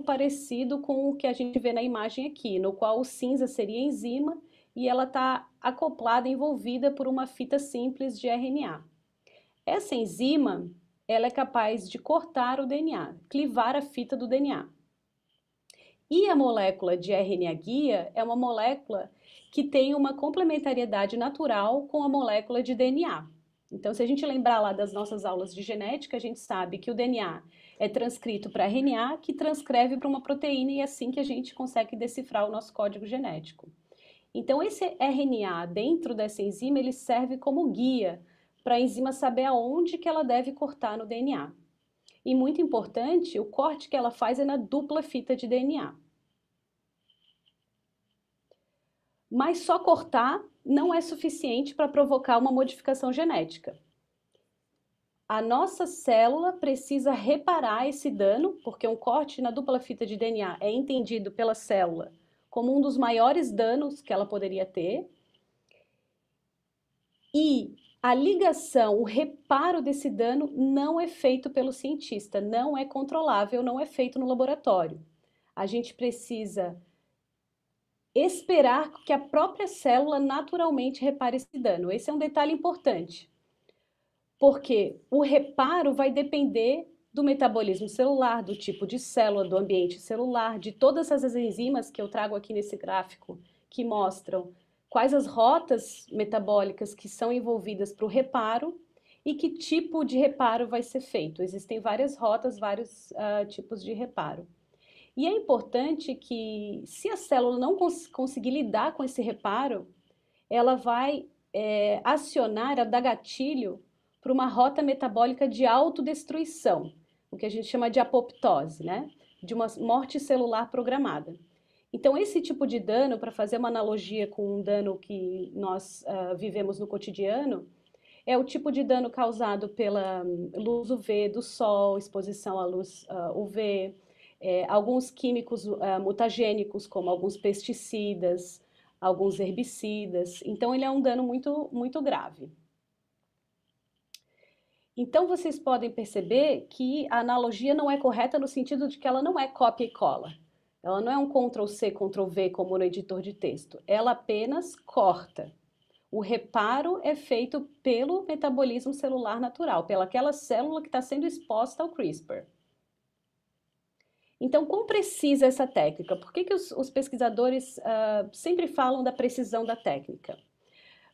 parecido com o que a gente vê na imagem aqui, no qual o cinza seria enzima e ela está acoplada, envolvida por uma fita simples de RNA. Essa enzima ela é capaz de cortar o DNA, clivar a fita do DNA. E a molécula de RNA guia é uma molécula que tem uma complementariedade natural com a molécula de DNA. Então, se a gente lembrar lá das nossas aulas de genética, a gente sabe que o DNA é transcrito para RNA, que transcreve para uma proteína, e é assim que a gente consegue decifrar o nosso código genético. Então, esse RNA dentro dessa enzima, ele serve como guia para a enzima saber aonde que ela deve cortar no DNA. E muito importante, o corte que ela faz é na dupla fita de DNA. mas só cortar não é suficiente para provocar uma modificação genética. A nossa célula precisa reparar esse dano, porque um corte na dupla fita de DNA é entendido pela célula como um dos maiores danos que ela poderia ter. E a ligação, o reparo desse dano não é feito pelo cientista, não é controlável, não é feito no laboratório. A gente precisa esperar que a própria célula naturalmente repare esse dano. Esse é um detalhe importante, porque o reparo vai depender do metabolismo celular, do tipo de célula, do ambiente celular, de todas essas enzimas que eu trago aqui nesse gráfico, que mostram quais as rotas metabólicas que são envolvidas para o reparo e que tipo de reparo vai ser feito. Existem várias rotas, vários uh, tipos de reparo. E é importante que, se a célula não cons conseguir lidar com esse reparo, ela vai é, acionar, a dar gatilho para uma rota metabólica de autodestruição, o que a gente chama de apoptose, né? de uma morte celular programada. Então, esse tipo de dano, para fazer uma analogia com um dano que nós uh, vivemos no cotidiano, é o tipo de dano causado pela hum, luz UV do sol, exposição à luz uh, ah, UV, é, alguns químicos é, mutagênicos, como alguns pesticidas, alguns herbicidas. Então, ele é um dano muito, muito grave. Então, vocês podem perceber que a analogia não é correta no sentido de que ela não é copia e cola. Ela não é um Ctrl-C, Ctrl-V como no editor de texto. Ela apenas corta. O reparo é feito pelo metabolismo celular natural, pelaquela célula que está sendo exposta ao CRISPR. Então, quão precisa essa técnica? Por que, que os, os pesquisadores uh, sempre falam da precisão da técnica?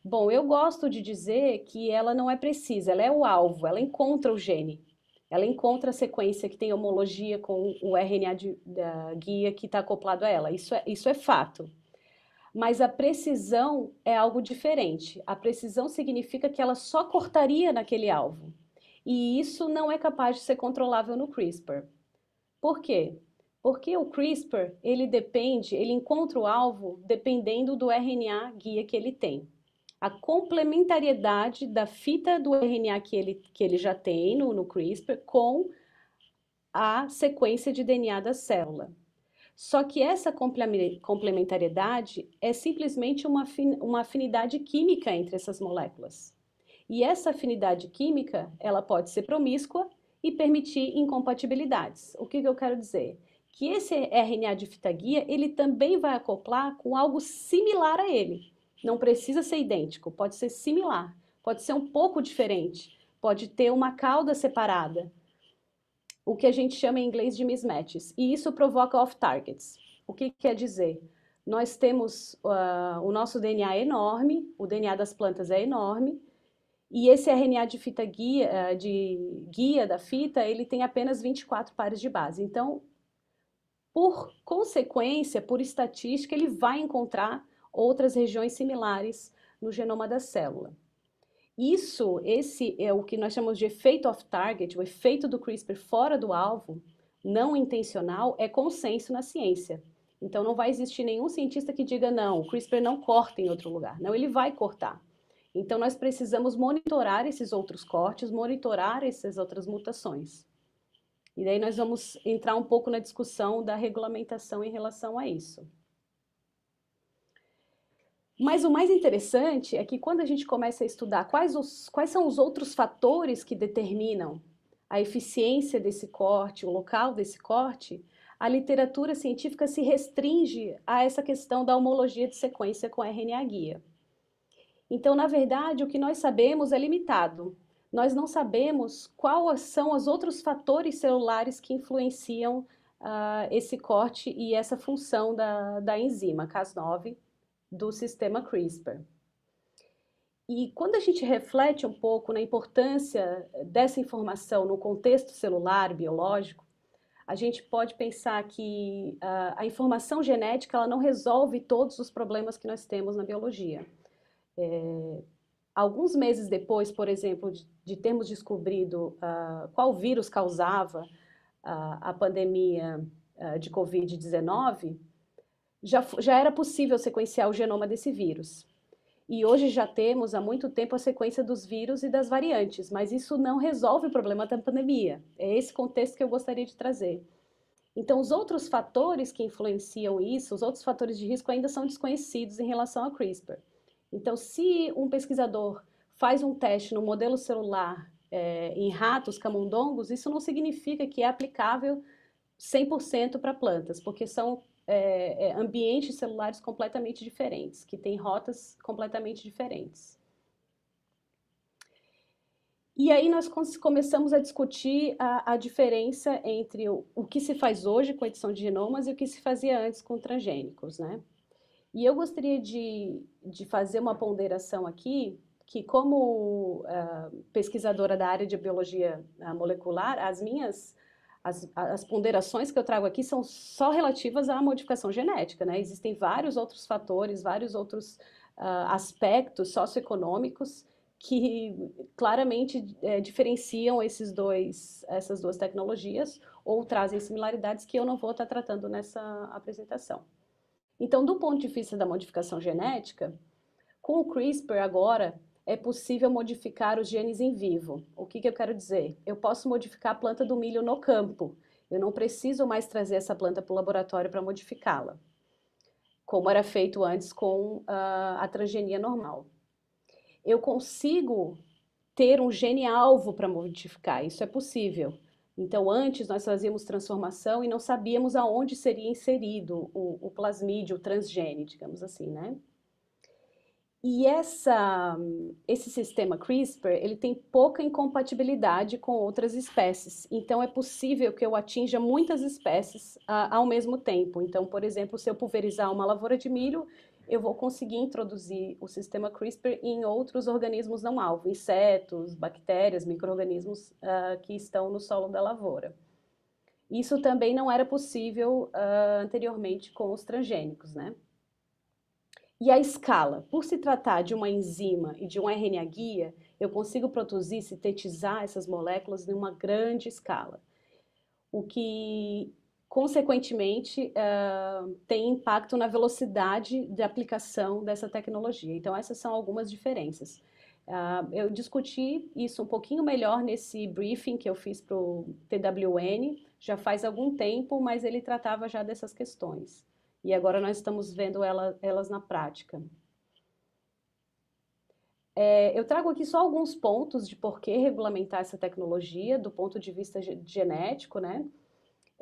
Bom, eu gosto de dizer que ela não é precisa, ela é o alvo, ela encontra o gene, ela encontra a sequência que tem homologia com o RNA de, da guia que está acoplado a ela. Isso é, isso é fato. Mas a precisão é algo diferente. A precisão significa que ela só cortaria naquele alvo. E isso não é capaz de ser controlável no CRISPR. Por quê? Porque o CRISPR, ele depende, ele encontra o alvo dependendo do RNA guia que ele tem. A complementariedade da fita do RNA que ele, que ele já tem no, no CRISPR com a sequência de DNA da célula. Só que essa complementariedade é simplesmente uma, uma afinidade química entre essas moléculas. E essa afinidade química, ela pode ser promíscua e permitir incompatibilidades. O que, que eu quero dizer? Que esse RNA de fita guia, ele também vai acoplar com algo similar a ele. Não precisa ser idêntico, pode ser similar, pode ser um pouco diferente, pode ter uma cauda separada, o que a gente chama em inglês de mismatches, e isso provoca off-targets. O que quer dizer? Nós temos, uh, o nosso DNA é enorme, o DNA das plantas é enorme, e esse RNA de fita guia, eh, de guia da fita, ele tem apenas 24 pares de base. Então, por consequência, por estatística, ele vai encontrar outras regiões similares no genoma da célula. Isso, esse é o que nós chamamos de efeito off-target, o efeito do CRISPR fora do alvo, não intencional, é consenso na ciência. Então não vai existir nenhum cientista que diga não, o CRISPR não corta em outro lugar. Não, ele vai cortar. Então, nós precisamos monitorar esses outros cortes, monitorar essas outras mutações. E daí nós vamos entrar um pouco na discussão da regulamentação em relação a isso. Mas o mais interessante é que quando a gente começa a estudar quais, os, quais são os outros fatores que determinam a eficiência desse corte, o local desse corte, a literatura científica se restringe a essa questão da homologia de sequência com RNA guia. Então, na verdade, o que nós sabemos é limitado. Nós não sabemos quais são os outros fatores celulares que influenciam uh, esse corte e essa função da, da enzima Cas9 do sistema CRISPR. E quando a gente reflete um pouco na importância dessa informação no contexto celular, biológico, a gente pode pensar que uh, a informação genética ela não resolve todos os problemas que nós temos na biologia. É, alguns meses depois, por exemplo, de, de termos descobrido uh, qual vírus causava uh, a pandemia uh, de Covid-19, já, já era possível sequenciar o genoma desse vírus. E hoje já temos há muito tempo a sequência dos vírus e das variantes, mas isso não resolve o problema da pandemia. É esse contexto que eu gostaria de trazer. Então, os outros fatores que influenciam isso, os outros fatores de risco ainda são desconhecidos em relação ao CRISPR. Então, se um pesquisador faz um teste no modelo celular é, em ratos, camundongos, isso não significa que é aplicável 100% para plantas, porque são é, ambientes celulares completamente diferentes, que têm rotas completamente diferentes. E aí nós começamos a discutir a, a diferença entre o, o, que se faz hoje com edição de genomas e o que se fazia antes com transgênicos, né? E eu gostaria de, de fazer uma ponderação aqui, que como uh, pesquisadora da área de biologia eh, molecular, as minhas as, as, ponderações que eu trago aqui são só relativas à modificação genética, né? Existem vários outros fatores, vários outros uh, aspectos socioeconômicos que claramente é, diferenciam esses dois, essas duas tecnologias ou trazem similaridades que eu não vou estar tratando nessa apresentação. Então, do ponto de vista da modificação genética, com o CRISPR agora é possível modificar os genes em vivo. O que, que eu quero dizer? Eu posso modificar a planta do milho no campo. Eu não preciso mais trazer essa planta para o laboratório para modificá-la, como era feito antes com uh, a transgenia normal. Eu consigo ter um gene alvo para modificar, isso é possível. Então, antes nós fazíamos transformação e não sabíamos aonde seria inserido o, o plasmídio, o transgene, digamos assim, né? E essa, esse sistema CRISPR, ele tem pouca incompatibilidade com outras espécies. Então, é possível que eu atinja muitas espécies a, ah, ao mesmo tempo. Então, por exemplo, se eu pulverizar uma lavoura de milho, eu vou conseguir introduzir o sistema CRISPR em outros organismos não-alvo, insetos, bactérias, micro-organismos uh, que estão no solo da lavoura. Isso também não era possível uh, anteriormente com os transgênicos, né? E a escala, por se tratar de uma enzima e de um RNA guia, eu consigo produzir, sintetizar essas moléculas em uma grande escala. O que consequentemente, uh, tem impacto na velocidade de aplicação dessa tecnologia. Então, essas são algumas diferenças. Uh, eu discuti isso um pouquinho melhor nesse briefing que eu fiz para o TWN, já faz algum tempo, mas ele tratava já dessas questões. E agora nós estamos vendo ela, elas na prática. É, eu trago aqui só alguns pontos de por que regulamentar essa tecnologia do ponto de vista genético, né?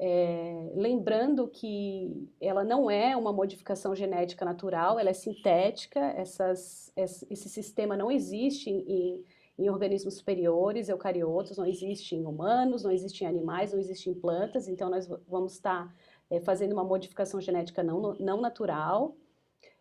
É, lembrando que ela não é uma modificação genética natural, ela é sintética, essas, esse sistema não existe em, em organismos superiores, eucariotos, não existe em humanos, não existe em animais, não existe em plantas, então nós vamos estar tá, é, fazendo uma modificação genética não, não natural.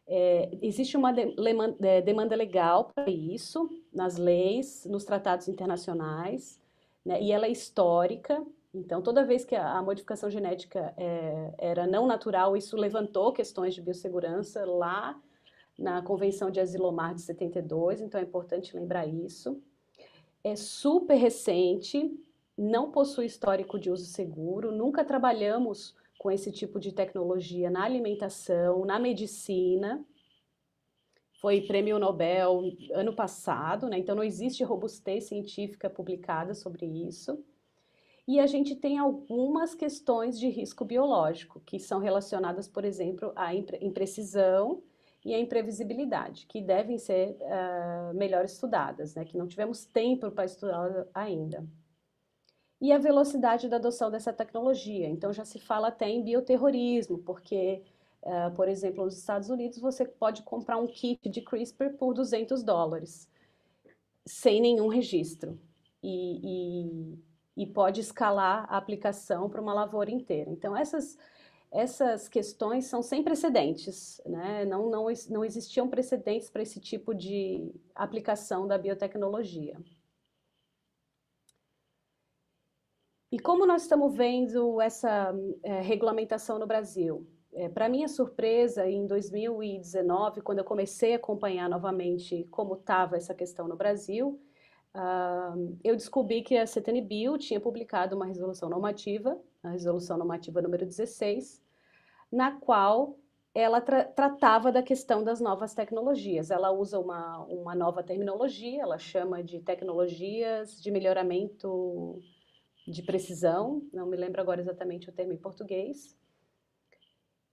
É, existe uma de, de, é, demanda legal para isso, nas leis, nos tratados internacionais, né, e ela é histórica, então, toda vez que a, modificação genética é, era não natural, isso levantou questões de biossegurança lá na Convenção de Asilomar de 72, então é importante lembrar isso. É super recente, não possui histórico de uso seguro, nunca trabalhamos com esse tipo de tecnologia na alimentação, na medicina. Foi prêmio Nobel ano passado, né? então não existe robustez científica publicada sobre isso. E a gente tem algumas questões de risco biológico, que são relacionadas, por exemplo, à imprecisão e à imprevisibilidade, que devem ser uh, melhor estudadas, né? que não tivemos tempo para estudar ainda. E a velocidade da adoção dessa tecnologia. Então, já se fala até em bioterrorismo, porque Uh, por exemplo, nos Estados Unidos, você pode comprar um kit de CRISPR por 200 dólares, sem nenhum registro. E, e, e pode escalar a aplicação para uma lavoura inteira. Então, essas, essas questões são sem precedentes, né? não, não, não existiam precedentes para esse tipo de aplicação da biotecnologia. E como nós estamos vendo essa é, regulamentação no Brasil? É, para minha surpresa, em 2019, quando eu comecei a acompanhar novamente como estava essa questão no Brasil, ah, eu descobri que a CTNBio tinha publicado uma resolução normativa, a resolução normativa número 16, na qual ela tra tratava da questão das novas tecnologias. Ela usa uma, uma nova terminologia, ela chama de tecnologias de melhoramento de precisão, não me lembro agora exatamente o termo em português.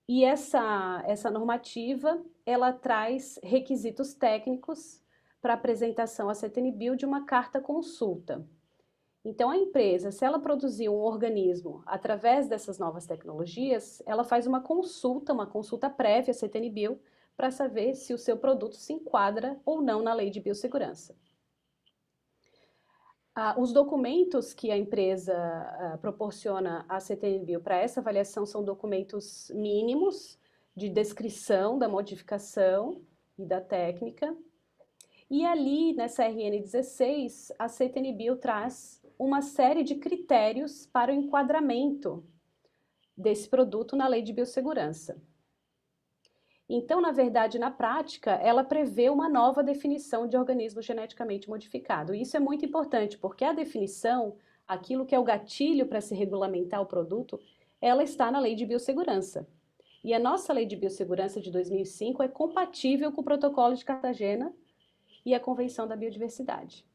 E essa, essa normativa, ela traz requisitos técnicos para apresentação à CTNBio de uma carta consulta. Então, a empresa, se ela produzir um organismo através dessas novas tecnologias, ela faz uma consulta, uma consulta prévia à CTNBio, para saber se o seu produto se enquadra ou não na lei de biossegurança. Ah, os documentos que a empresa ah, proporciona à CTNBio para essa avaliação são documentos mínimos de descrição da modificação e da técnica, e ali, nessa RN16, a CTNBio traz uma série de critérios para o enquadramento desse produto na lei de biossegurança. Então, na verdade, na prática, ela prevê uma nova definição de organismo geneticamente modificado. E isso é muito importante, porque a definição, aquilo que é o gatilho para se regulamentar o produto, ela está na lei de biossegurança. E a nossa lei de biossegurança de 2005 é compatível com o protocolo de Cartagena e a Convenção da Biodiversidade.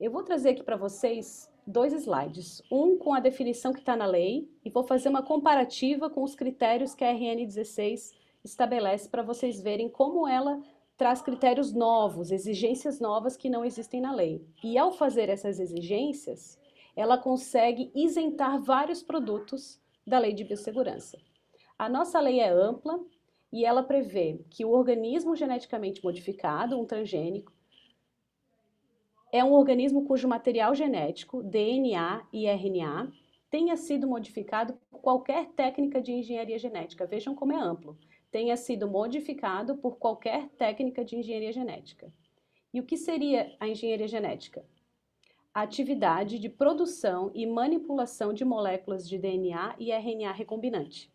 Eu vou trazer aqui para vocês dois slides, um com a definição que está na lei e vou fazer uma comparativa com os critérios que a RN16 estabelece para vocês verem como ela traz critérios novos, exigências novas que não existem na lei. E ao fazer essas exigências, ela consegue isentar vários produtos da lei de biossegurança. A nossa lei é ampla, e ela prevê que o organismo geneticamente modificado, um transgênico, é um organismo cujo material genético, DNA e RNA, tenha sido modificado por qualquer técnica de engenharia genética. Vejam como é amplo. Tenha sido modificado por qualquer técnica de engenharia genética. E o que seria a engenharia genética? A atividade de produção e manipulação de moléculas de DNA e RNA recombinante.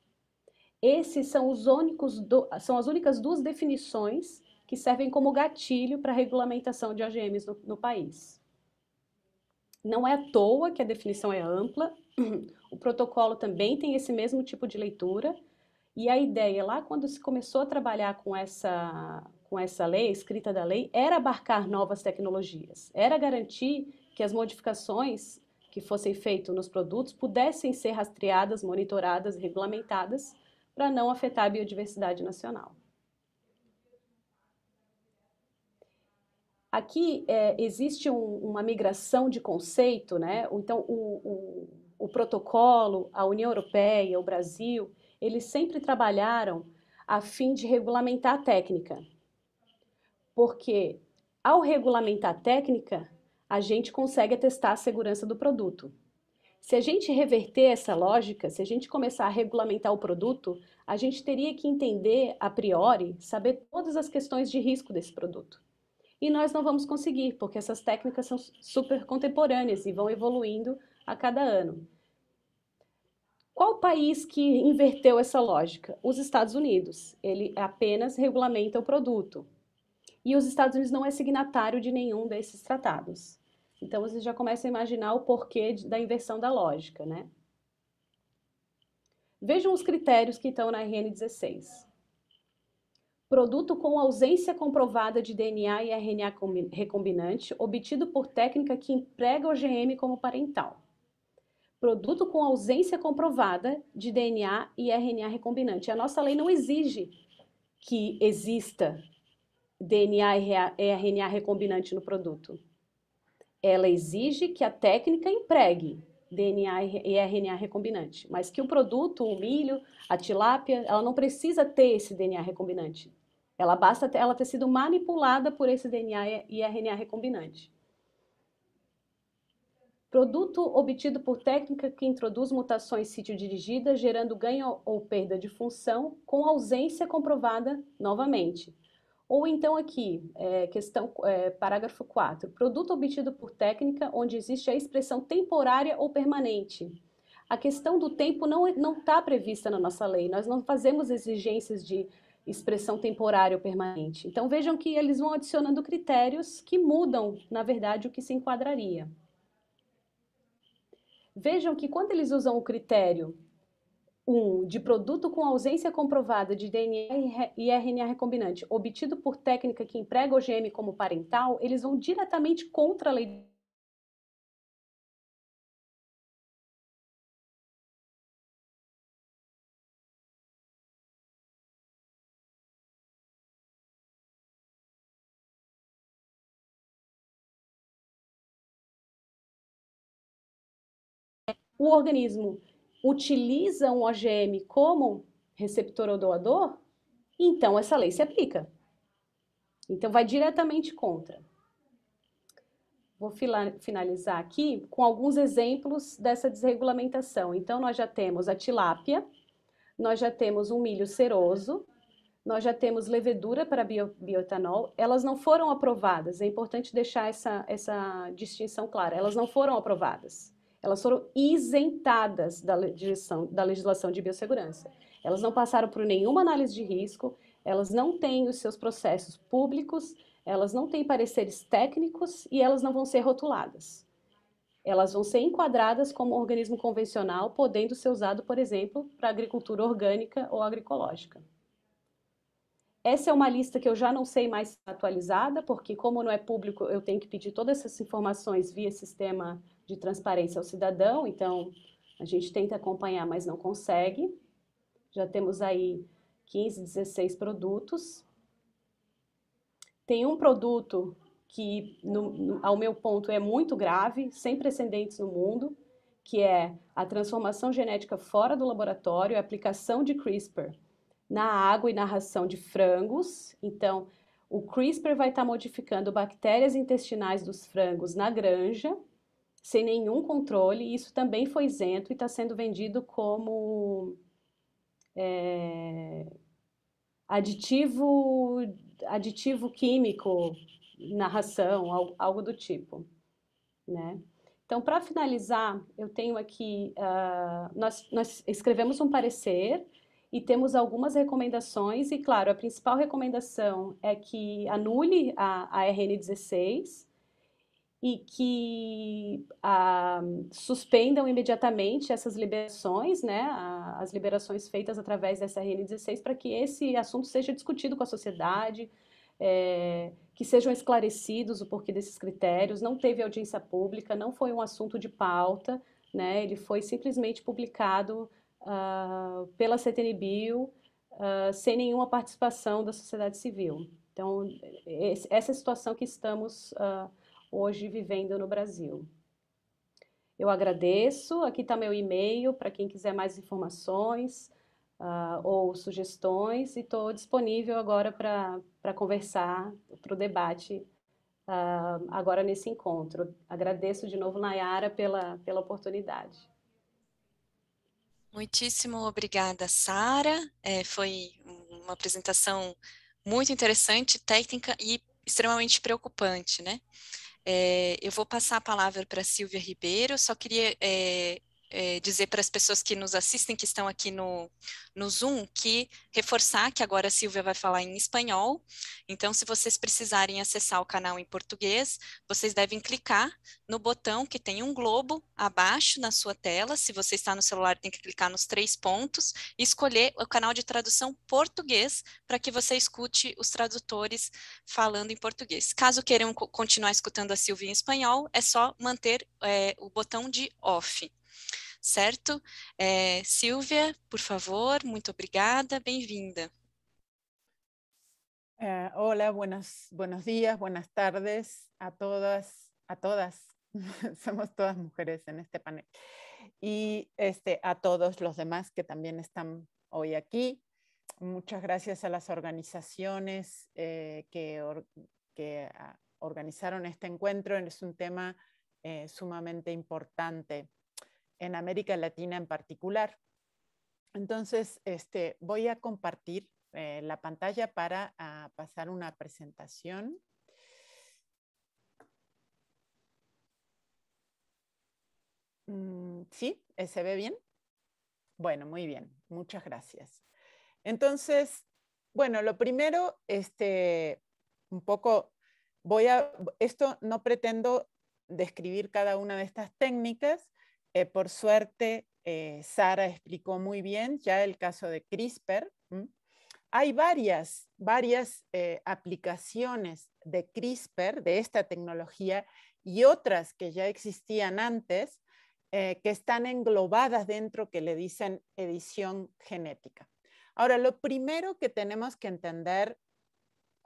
Esses são os únicos do, são as únicas duas definições que servem como gatilho para a regulamentação de AGMs no, no país. Não é à toa que a definição é ampla. O protocolo também tem esse mesmo tipo de leitura. E a ideia lá, quando se começou a trabalhar com essa, com essa lei, escrita da lei, era abarcar novas tecnologias, era garantir que as modificações que fossem feitas nos produtos pudessem ser rastreadas, monitoradas, regulamentadas para não afetar a biodiversidade nacional. Aqui é, existe um, uma migração de conceito, né? então o, o, o protocolo, a União Europeia, o Brasil, eles sempre trabalharam a fim de regulamentar a técnica, porque ao regulamentar a técnica, a gente consegue atestar a segurança do produto. Se a gente reverter essa lógica, se a gente começar a regulamentar o produto, a gente teria que entender a priori, saber todas as questões de risco desse produto. E nós não vamos conseguir, porque essas técnicas são super contemporâneas e vão evoluindo a cada ano. Qual país que inverteu essa lógica? Os Estados Unidos. Ele apenas regulamenta o produto. E os Estados Unidos não é signatário de nenhum desses tratados. Então você já começa a imaginar o porquê da inversão da lógica, né? Vejam os critérios que estão na RN16. Produto com ausência comprovada de DNA e RNA recombinante, obtido por técnica que emprega OGM como parental. Produto com ausência comprovada de DNA e RNA recombinante. A nossa lei não exige que exista DNA e RNA recombinante no produto ela exige que a técnica empregue DNA e RNA recombinante, mas que o produto, o milho, a tilápia, ela não precisa ter esse DNA recombinante. Ela basta ela ter sido manipulada por esse DNA e RNA recombinante. Produto obtido por técnica que introduz mutações sítio-dirigidas, gerando ganho ou perda de função com ausência comprovada novamente. Ou então aqui, é, questão, é, parágrafo 4, produto obtido por técnica onde existe a expressão temporária ou permanente. A questão do tempo não está é, prevista na nossa lei, nós não fazemos exigências de expressão temporária ou permanente. Então vejam que eles vão adicionando critérios que mudam, na verdade, o que se enquadraria. Vejam que quando eles usam o critério 1. Um, de produto com ausência comprovada de DNA e RNA recombinante obtido por técnica que emprega o GM como parental, eles vão diretamente contra a lei o organismo utilizam o OGM como receptor ou doador, então essa lei se aplica. Então vai diretamente contra. Vou finalizar aqui com alguns exemplos dessa desregulamentação. Então nós já temos a tilápia, nós já temos um milho seroso, nós já temos levedura para bioetanol, elas não foram aprovadas, é importante deixar essa, essa distinção clara, elas não foram aprovadas elas foram isentadas da legislação, da legislação de biossegurança. Elas não passaram por nenhuma análise de risco, elas não têm os seus processos públicos, elas não têm pareceres técnicos e elas não vão ser rotuladas. Elas vão ser enquadradas como um organismo convencional, podendo ser usado, por exemplo, para agricultura orgânica ou agroecológica. Essa é uma lista que eu já não sei mais tá atualizada, porque como não é público, eu tenho que pedir todas essas informações via sistema de transparência ao cidadão, então a gente tenta acompanhar, mas não consegue. Já temos aí 15, 16 produtos. Tem um produto que, no, no, ao meu ponto, é muito grave, sem precedentes no mundo, que é a transformação genética fora do laboratório, a aplicação de CRISPR na água e na ração de frangos. Então, o CRISPR vai estar modificando bactérias intestinais dos frangos na granja, sem nenhum controle, e isso também foi isento e está sendo vendido como é, aditivo, aditivo químico na ração, algo do tipo. Né? Então, para finalizar, eu tenho aqui, uh, nós, nós escrevemos um parecer e temos algumas recomendações, e claro, a principal recomendação é que anule a, a RN16, e que ah, suspendam imediatamente essas liberações, né, as liberações feitas através dessa RN16, para que esse assunto seja discutido com a sociedade, é, que sejam esclarecidos o porquê desses critérios. Não teve audiência pública, não foi um assunto de pauta, né, ele foi simplesmente publicado ah, pela CTNBio, ah, sem nenhuma participação da sociedade civil. Então, essa é a situação que estamos ah, hoje vivendo no Brasil. Eu agradeço, aqui está meu e-mail para quem quiser mais informações uh, ou sugestões e estou disponível agora para conversar, para o debate uh, agora nesse encontro. Agradeço de novo, Nayara, pela, pela oportunidade. Muitíssimo obrigada, Sara. É, foi uma apresentação muito interessante, técnica e extremamente preocupante, né? É, eu vou passar a palavra para Silvia Ribeiro, só queria é, é, dizer para as pessoas que nos assistem, que estão aqui no, no Zoom, que reforçar que agora a Silvia vai falar em espanhol. Então, se vocês precisarem acessar o canal em português, vocês devem clicar no botão que tem um globo abaixo na sua tela. Se você está no celular, tem que clicar nos três pontos e escolher o canal de tradução português para que você escute os tradutores falando em português. Caso queiram continuar escutando a Silvia em espanhol, é só manter é, o botão de off. certo? Eh, Silvia, por favor, muy obrigada, bienvenida. Eh, hola, buenos, buenos días, buenas tardes a todas, a todas. Somos todas mujeres en este panel. Y este, a todos los demás que también están hoy aquí. Muchas gracias a las organizaciones eh, que, ah, organizaron este encuentro. Es un tema sumamente importante en América Latina en particular. Entonces, este, voy a compartir eh, la pantalla para ah, pasar una presentación. Mm, ¿Sí? ¿Eh, ¿Se ve bien? Bueno, muy bien. Muchas gracias. Entonces, bueno, lo primero, este, un poco, voy a, esto no pretendo describir cada una de estas técnicas, eh, por suerte, eh, Sara explicó muy bien ya el caso de CRISPR. Hay varias, varias eh, aplicaciones de CRISPR, de esta tecnología, y otras que ya existían antes, que están englobadas dentro que le dicen edición genética. Ahora, lo primero que tenemos que entender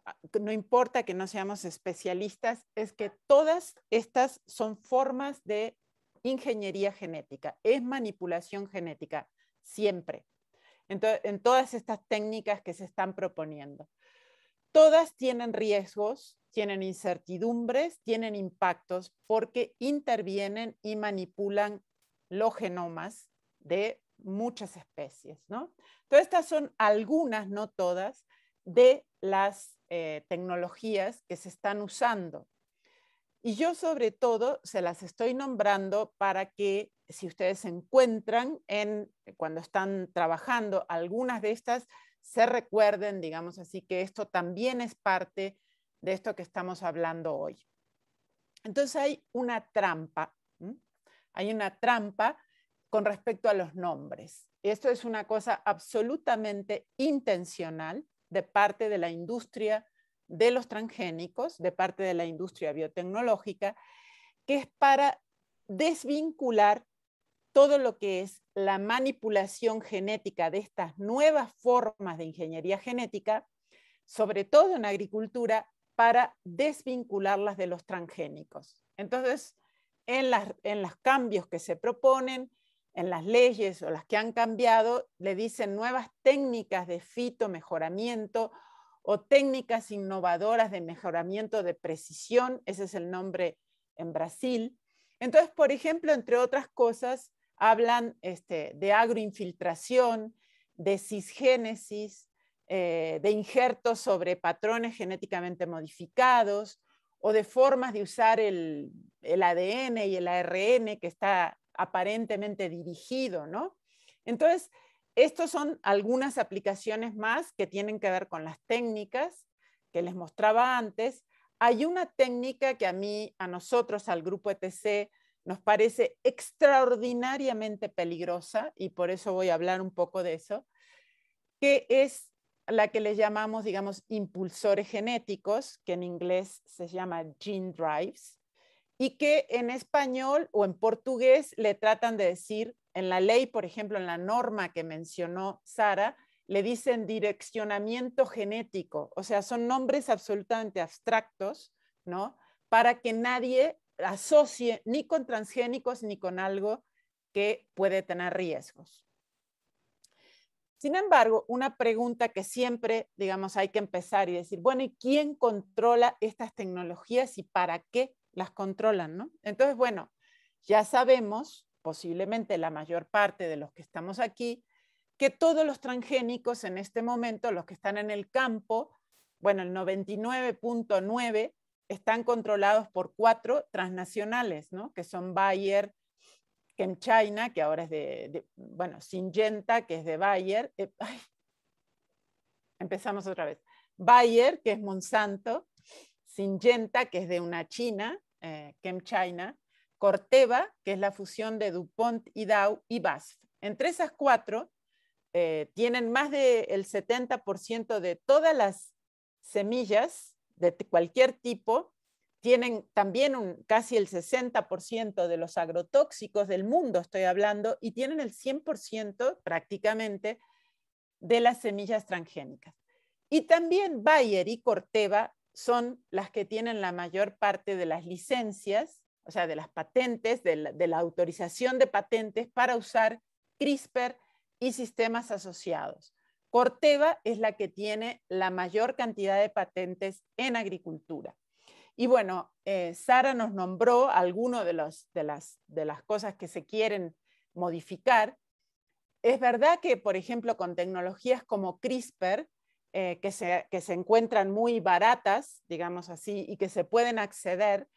ah, no importa que no seamos especialistas, es que todas estas son formas de ingeniería genética, es manipulación genética, siempre. En, todas estas técnicas que se están proponiendo. Todas tienen riesgos, tienen incertidumbres, tienen impactos porque intervienen y manipulan los genomas de muchas especies. ¿no? Entonces, estas son algunas, no todas, de las eh, tecnologías que se están usando y yo sobre todo se las estoy nombrando para que si ustedes se encuentran en, cuando están trabajando algunas de estas, se recuerden, digamos así, que esto también es parte de esto que estamos hablando hoy. Entonces hay una trampa, hay una trampa con respecto a los nombres. Esto es una cosa absolutamente intencional de parte de la industria de los transgénicos de parte de la industria biotecnológica, que es para desvincular todo lo que es la manipulación genética de estas nuevas formas de ingeniería genética, sobre todo en agricultura, para desvincularlas de los transgénicos. Entonces, en, los cambios que se proponen, en las leyes o las que han cambiado, le dicen nuevas técnicas de fitomejoramiento o técnicas innovadoras de mejoramiento de precisión, ese es el nombre en Brasil. Entonces, por ejemplo, entre otras cosas, hablan este, de agroinfiltración, de cisgénesis, eh, de injertos sobre patrones genéticamente modificados o de formas de usar el, el ADN y el ARN que está aparentemente dirigido, ¿no? Entonces, estas son algunas aplicaciones más que tienen que ver con las técnicas que les mostraba antes. Hay una técnica que a mí, a nosotros, al grupo ETC, nos parece extraordinariamente peligrosa y por eso voy a hablar un poco de eso, que es la que le llamamos, digamos, impulsores genéticos, que en inglés se llama gene drives, y que en español o en portugués le tratan de decir en la ley, por ejemplo, en la norma que mencionó Sara, le dicen direccionamiento genético, o sea, son nombres absolutamente abstractos, ¿no? Para que nadie asocie ni con transgénicos ni con algo que puede tener riesgos. Sin embargo, una pregunta que siempre, digamos, hay que empezar y decir, bueno, ¿y quién controla estas tecnologías y para qué las controlan? ¿no? Entonces, bueno, ya sabemos posiblemente la mayor parte de los que estamos aquí, que todos los transgénicos en este momento, los que están en el campo, bueno, el 99.9 están controlados por cuatro transnacionales, ¿no? que son Bayer, ChemChina, que ahora es de, bueno, Syngenta, que es de Bayer, eh, empezamos otra vez, Bayer, que es Monsanto, Syngenta, que es de una China, eh, ChemChina, Corteva, que es la fusión de DuPont y Dow, y BASF. Entre esas cuatro, eh, tienen más del 70% de todas las semillas de cualquier tipo, tienen también casi el 60% de los agrotóxicos del mundo, estoy hablando, y tienen el 100% prácticamente de las semillas transgénicas. Y también Bayer y Corteva son las que tienen la mayor parte de las licencias o sea, de las patentes, de la, autorización de patentes para usar CRISPR y sistemas asociados. Corteva es la que tiene la mayor cantidad de patentes en agricultura. Y bueno, eh, Sara nos nombró algunas de, de, las, cosas que se quieren modificar. Es verdad que, por ejemplo, con tecnologías como CRISPR, eh, que se encuentran muy baratas, digamos así, y que se pueden acceder,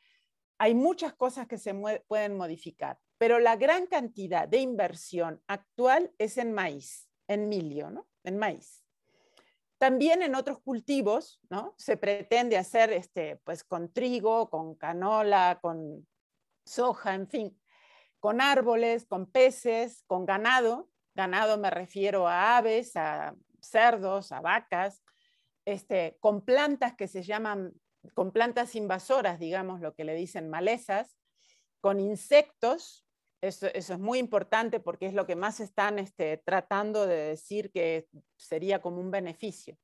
hay muchas cosas que se pueden modificar, pero la gran cantidad de inversión actual es en maíz, en milio, ¿no? En maíz. También en otros cultivos, ¿no? Se pretende hacer, este, pues, con trigo, con canola, con soja, en fin, con árboles, con peces, con ganado. Ganado me refiero a aves, a cerdos, a vacas, este, con plantas que se llaman con plantas invasoras, digamos, lo que le dicen malezas, con insectos, eso, es muy importante porque es lo que más están este, tratando de decir que sería como un beneficio.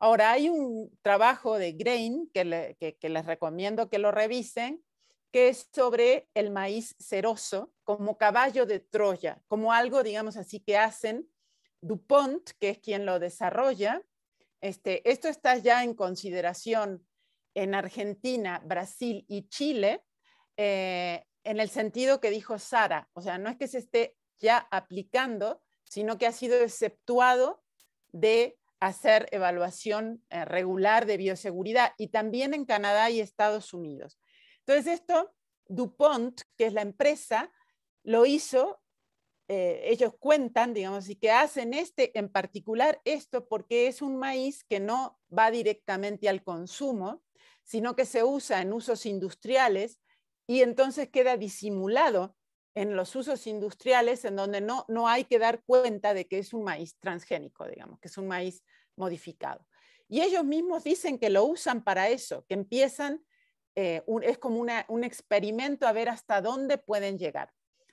Ahora, hay un trabajo de Grain que, que les recomiendo que lo revisen, que es sobre el maíz ceroso como caballo de Troya, como algo, digamos así, que hacen DuPont, que es quien lo desarrolla, este, esto está ya en consideración en Argentina, Brasil y Chile, eh, en el sentido que dijo Sara, o sea, no es que se esté ya aplicando, sino que ha sido exceptuado de hacer evaluación eh, regular de bioseguridad y también en Canadá y Estados Unidos. Entonces esto, DuPont, que es la empresa, lo hizo, eh, ellos cuentan, digamos, y que hacen este en particular esto porque es un maíz que no va directamente al consumo, sino que se usa en usos industriales y entonces queda disimulado en los usos industriales en donde no, hay que dar cuenta de que es un maíz transgénico, digamos, que es un maíz modificado. Y ellos mismos dicen que lo usan para eso, que empiezan, eh, es como un experimento a ver hasta dónde pueden llegar.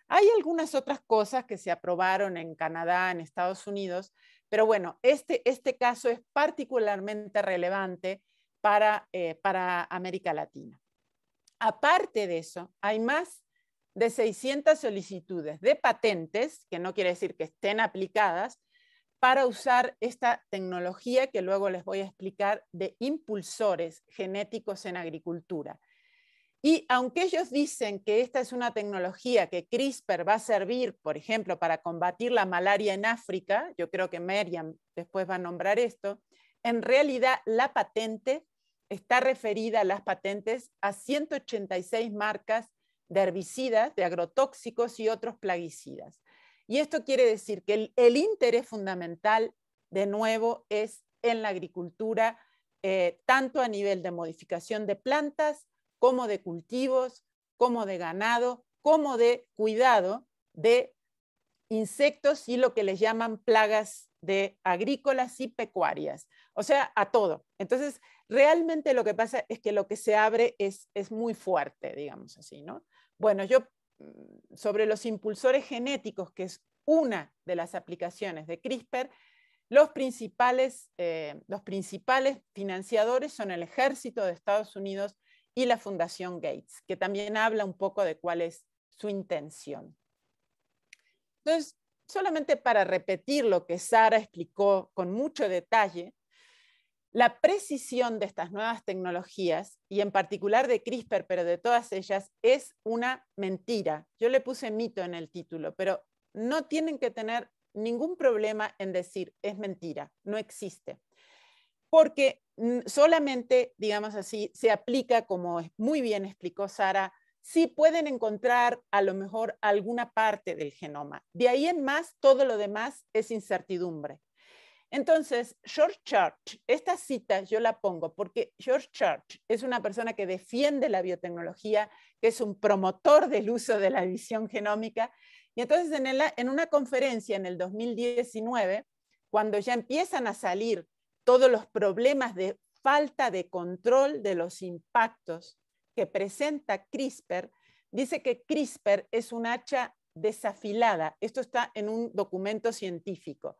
Hay algunas otras cosas que se aprobaron en Canadá, en Estados Unidos, pero bueno, este, este caso es particularmente relevante para, eh, para América Latina. Aparte de eso, hay más de 600 solicitudes de patentes, que no quiere decir que estén aplicadas, para usar esta tecnología que luego les voy a explicar de impulsores genéticos en agricultura. Y aunque ellos dicen que esta es una tecnología que CRISPR va a servir, por ejemplo, para combatir la malaria en África, yo creo que Meriam después va a nombrar esto, en realidad la patente está referida a las patentes a 186 marcas de herbicidas, de agrotóxicos y otros plaguicidas. Y esto quiere decir que el, interés fundamental, de nuevo, es en la agricultura, eh, tanto a nivel de modificación de plantas como de cultivos, como de ganado, como de cuidado de insectos y lo que les llaman plagas de agrícolas y pecuarias, o sea, a todo. Entonces, realmente lo que pasa es que lo que se abre es, muy fuerte, digamos así, Bueno, yo mm, sobre los impulsores genéticos, que es una de las aplicaciones de CRISPR, los principales, eh, los principales financiadores son el ejército de Estados Unidos y la Fundación Gates, que también habla un poco de cuál es su intención. Entonces, solamente para repetir lo que Sara explicó con mucho detalle, la precisión de estas nuevas tecnologías, y en particular de CRISPR, pero de todas ellas, es una mentira. Yo le puse mito en el título, pero no tienen que tener ningún problema en decir es mentira, no existe. Porque mm, solamente, digamos así, se aplica, como muy bien explicó Sara, si pueden encontrar a lo mejor alguna parte del genoma. De ahí en más, todo lo demás es incertidumbre. Entonces, George Church, esta cita yo la pongo porque George Church es una persona que defiende la biotecnología, que es un promotor del uso de la visión genómica. Y entonces en, una conferencia en el 2019, cuando ya empiezan a salir todos los problemas de falta de control de los impactos que presenta CRISPR, dice que CRISPR es un hacha desafilada. Esto está en un documento científico.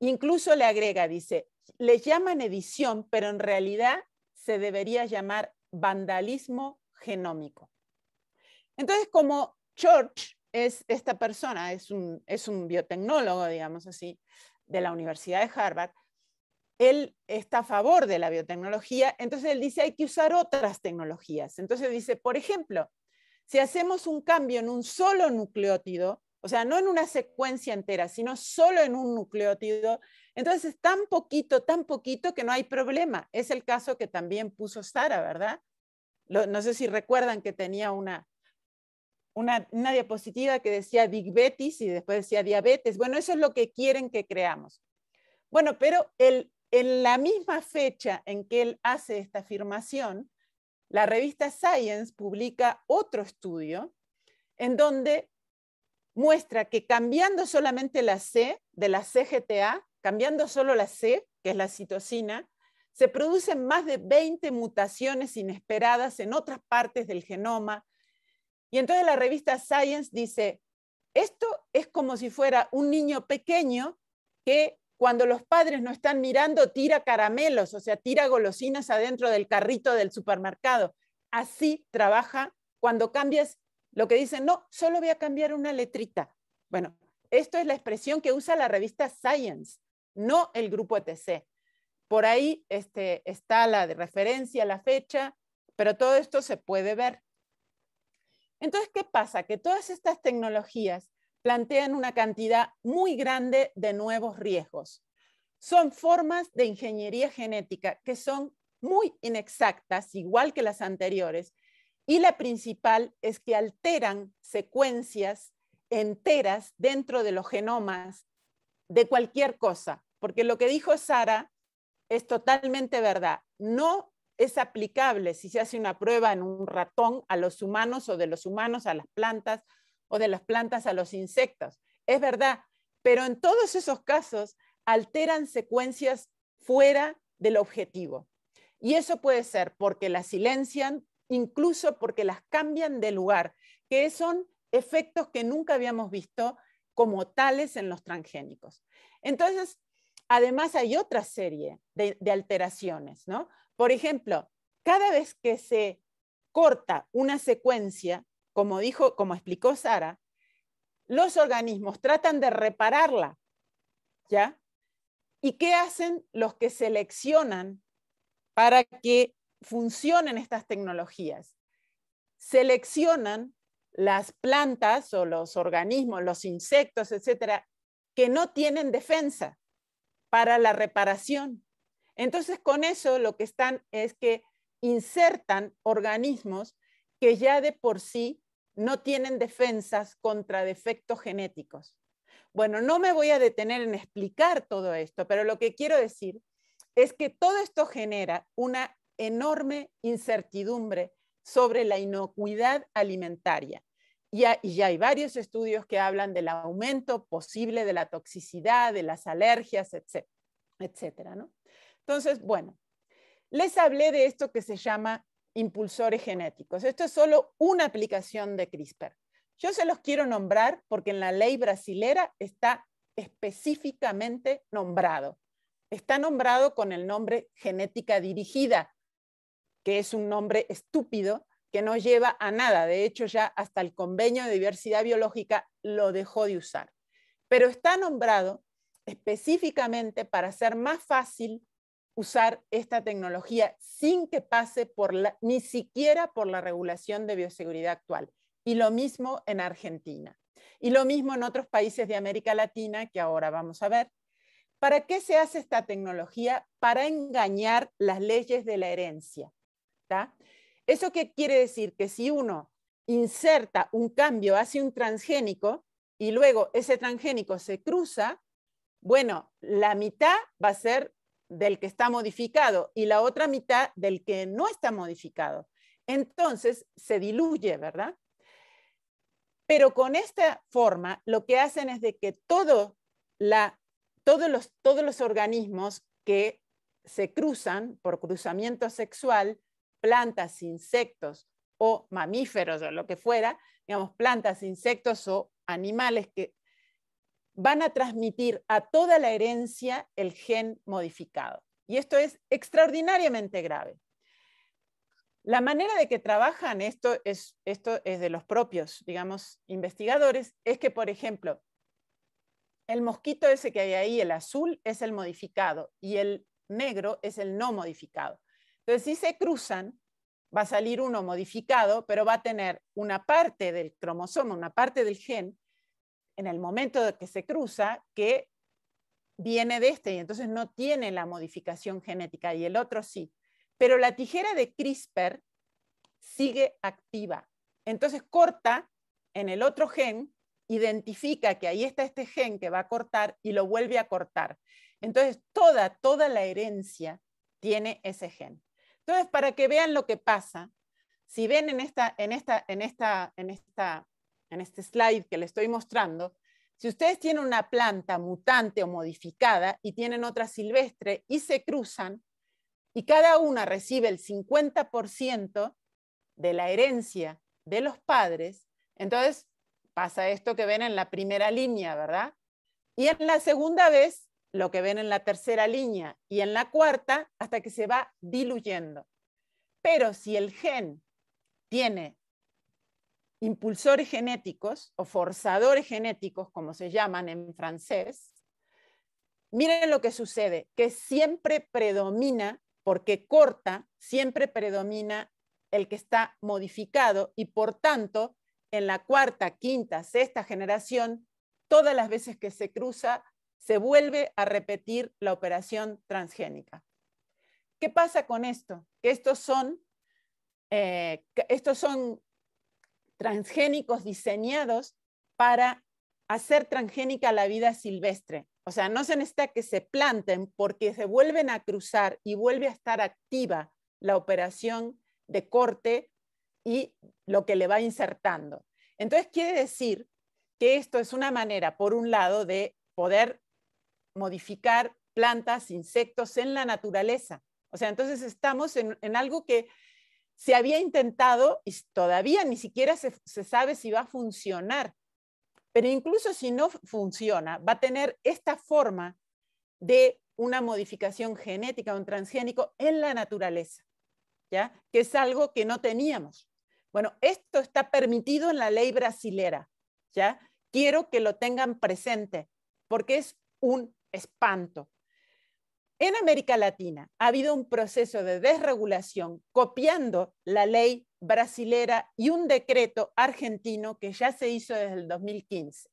Incluso le agrega, dice, le llaman edición, pero en realidad se debería llamar vandalismo genómico. Entonces, como Church es esta persona, es un, es un biotecnólogo, digamos así, de la Universidad de Harvard, él está a favor de la biotecnología, entonces él dice hay que usar otras tecnologías. Entonces dice, por ejemplo, si hacemos un cambio en un solo nucleótido, o sea, no en una secuencia entera, sino solo en un nucleótido. Entonces tan poquito, tan poquito que no hay problema. Es el caso que también puso Sara, ¿verdad? no sé si recuerdan que tenía una, una, diapositiva que decía Big Betis y después decía diabetes. Bueno, eso es lo que quieren que creamos. Bueno, pero el, en la misma fecha en que él hace esta afirmación, la revista Science publica otro estudio en donde muestra que cambiando solamente la C de la CGTA, cambiando solo la C, que es la citosina, se producen más de 20 mutaciones inesperadas en otras partes del genoma. Y entonces la revista Science dice, esto es como si fuera un niño pequeño que cuando los padres no están mirando tira caramelos, o sea, tira golosinas adentro del carrito del supermercado. Así trabaja cuando cambias lo que dicen, no, solo voy a cambiar una letrita. Bueno, esto es la expresión que usa la revista Science, no el grupo ETC. Por ahí este, está la de referencia, la fecha, pero todo esto se puede ver. Entonces, ¿qué pasa? Que todas estas tecnologías plantean una cantidad muy grande de nuevos riesgos. Son formas de ingeniería genética que son muy inexactas, igual que las anteriores, y la principal es que alteran secuencias enteras dentro de los genomas de cualquier cosa, porque lo que dijo Sara es totalmente verdad. No es aplicable si se hace una prueba en un ratón a los humanos o de los humanos a las plantas o de las plantas a los insectos. Es verdad, pero en todos esos casos alteran secuencias fuera del objetivo. Y eso puede ser porque la silencian, incluso porque las cambian de lugar, que son efectos que nunca habíamos visto como tales en los transgénicos. Entonces, además hay otra serie de, alteraciones, ¿no? Por ejemplo, cada vez que se corta una secuencia, como dijo, como explicó Sara, los organismos tratan de repararla, ¿ya? ¿Y qué hacen los que seleccionan para que funcionan estas tecnologías. Seleccionan las plantas o los organismos, los insectos, etcétera, que no tienen defensa para la reparación. Entonces, con eso lo que están es que insertan organismos que ya de por sí no tienen defensas contra defectos genéticos. Bueno, no me voy a detener en explicar todo esto, pero lo que quiero decir es que todo esto genera una enorme incertidumbre sobre la inocuidad alimentaria. Y, ya hay varios estudios que hablan del aumento posible de la toxicidad, de las alergias, etcétera. etcétera ¿no? Entonces, bueno, les hablé de esto que se llama impulsores genéticos. Esto es solo una aplicación de CRISPR. Yo se los quiero nombrar porque en la ley brasilera está específicamente nombrado. Está nombrado con el nombre genética dirigida, que es un nombre estúpido que no lleva a nada. De hecho, ya hasta el convenio de diversidad biológica lo dejó de usar. Pero está nombrado específicamente para ser más fácil usar esta tecnología sin que pase ni siquiera por la regulación de bioseguridad actual. Y lo mismo en Argentina. Y lo mismo en otros países de América Latina que ahora vamos a ver. ¿Para qué se hace esta tecnología? Para engañar las leyes de la herencia. ¿Eso qué quiere decir? Que si uno inserta un cambio hacia un transgénico y luego ese transgénico se cruza, bueno, la mitad va a ser del que está modificado y la otra mitad del que no está modificado. Entonces se diluye, ¿verdad? Pero con esta forma lo que hacen es de que todo todos los organismos que se cruzan por cruzamiento sexual plantas, insectos o mamíferos o lo que fuera, digamos, plantas, insectos o animales que van a transmitir a toda la herencia el gen modificado. Y esto es extraordinariamente grave. La manera de que trabajan, esto es, esto es de los propios, digamos, investigadores, es que, por ejemplo, el mosquito ese que hay ahí, el azul, es el modificado y el negro es el no modificado. Entonces, si se cruzan, va a salir uno modificado, pero va a tener una parte del cromosoma, una parte del gen, en el momento de que se cruza, que viene de este y entonces no tiene la modificación genética y el otro sí. Pero la tijera de CRISPR sigue activa. Entonces corta en el otro gen, identifica que ahí está este gen que va a cortar y lo vuelve a cortar. Entonces toda, toda la herencia tiene ese gen. Entonces, para que vean lo que pasa, si ven en, esta, en, esta, en, esta, en, esta, en este slide que le estoy mostrando, si ustedes tienen una planta mutante o modificada y tienen otra silvestre y se cruzan y cada una recibe el 50% de la herencia de los padres, entonces pasa esto que ven en la primera línea, ¿verdad? Y en la segunda vez lo que ven en la tercera línea y en la cuarta hasta que se va diluyendo. Pero si el gen tiene impulsores genéticos o forzadores genéticos, como se llaman en francés, miren lo que sucede, que siempre predomina, porque corta, siempre predomina el que está modificado y por tanto, en la cuarta, quinta, sexta generación, todas las veces que se cruza, se vuelve a repetir la operación transgénica. ¿Qué pasa con esto? Que estos son, eh, estos son transgénicos diseñados para hacer transgénica la vida silvestre. O sea, no se necesita que se planten porque se vuelven a cruzar y vuelve a estar activa la operación de corte y lo que le va insertando. Entonces, quiere decir que esto es una manera, por un lado, de poder modificar plantas, insectos en la naturaleza. O sea, entonces estamos en, algo que se había intentado y todavía ni siquiera se, se, sabe si va a funcionar. Pero incluso si no funciona, va a tener esta forma de una modificación genética, un transgénico en la naturaleza, ¿ya? Que es algo que no teníamos. Bueno, esto está permitido en la ley brasilera, ¿ya? Quiero que lo tengan presente, porque es un espanto. En América Latina ha habido un proceso de desregulación copiando la ley brasilera y un decreto argentino que ya se hizo desde el 2015.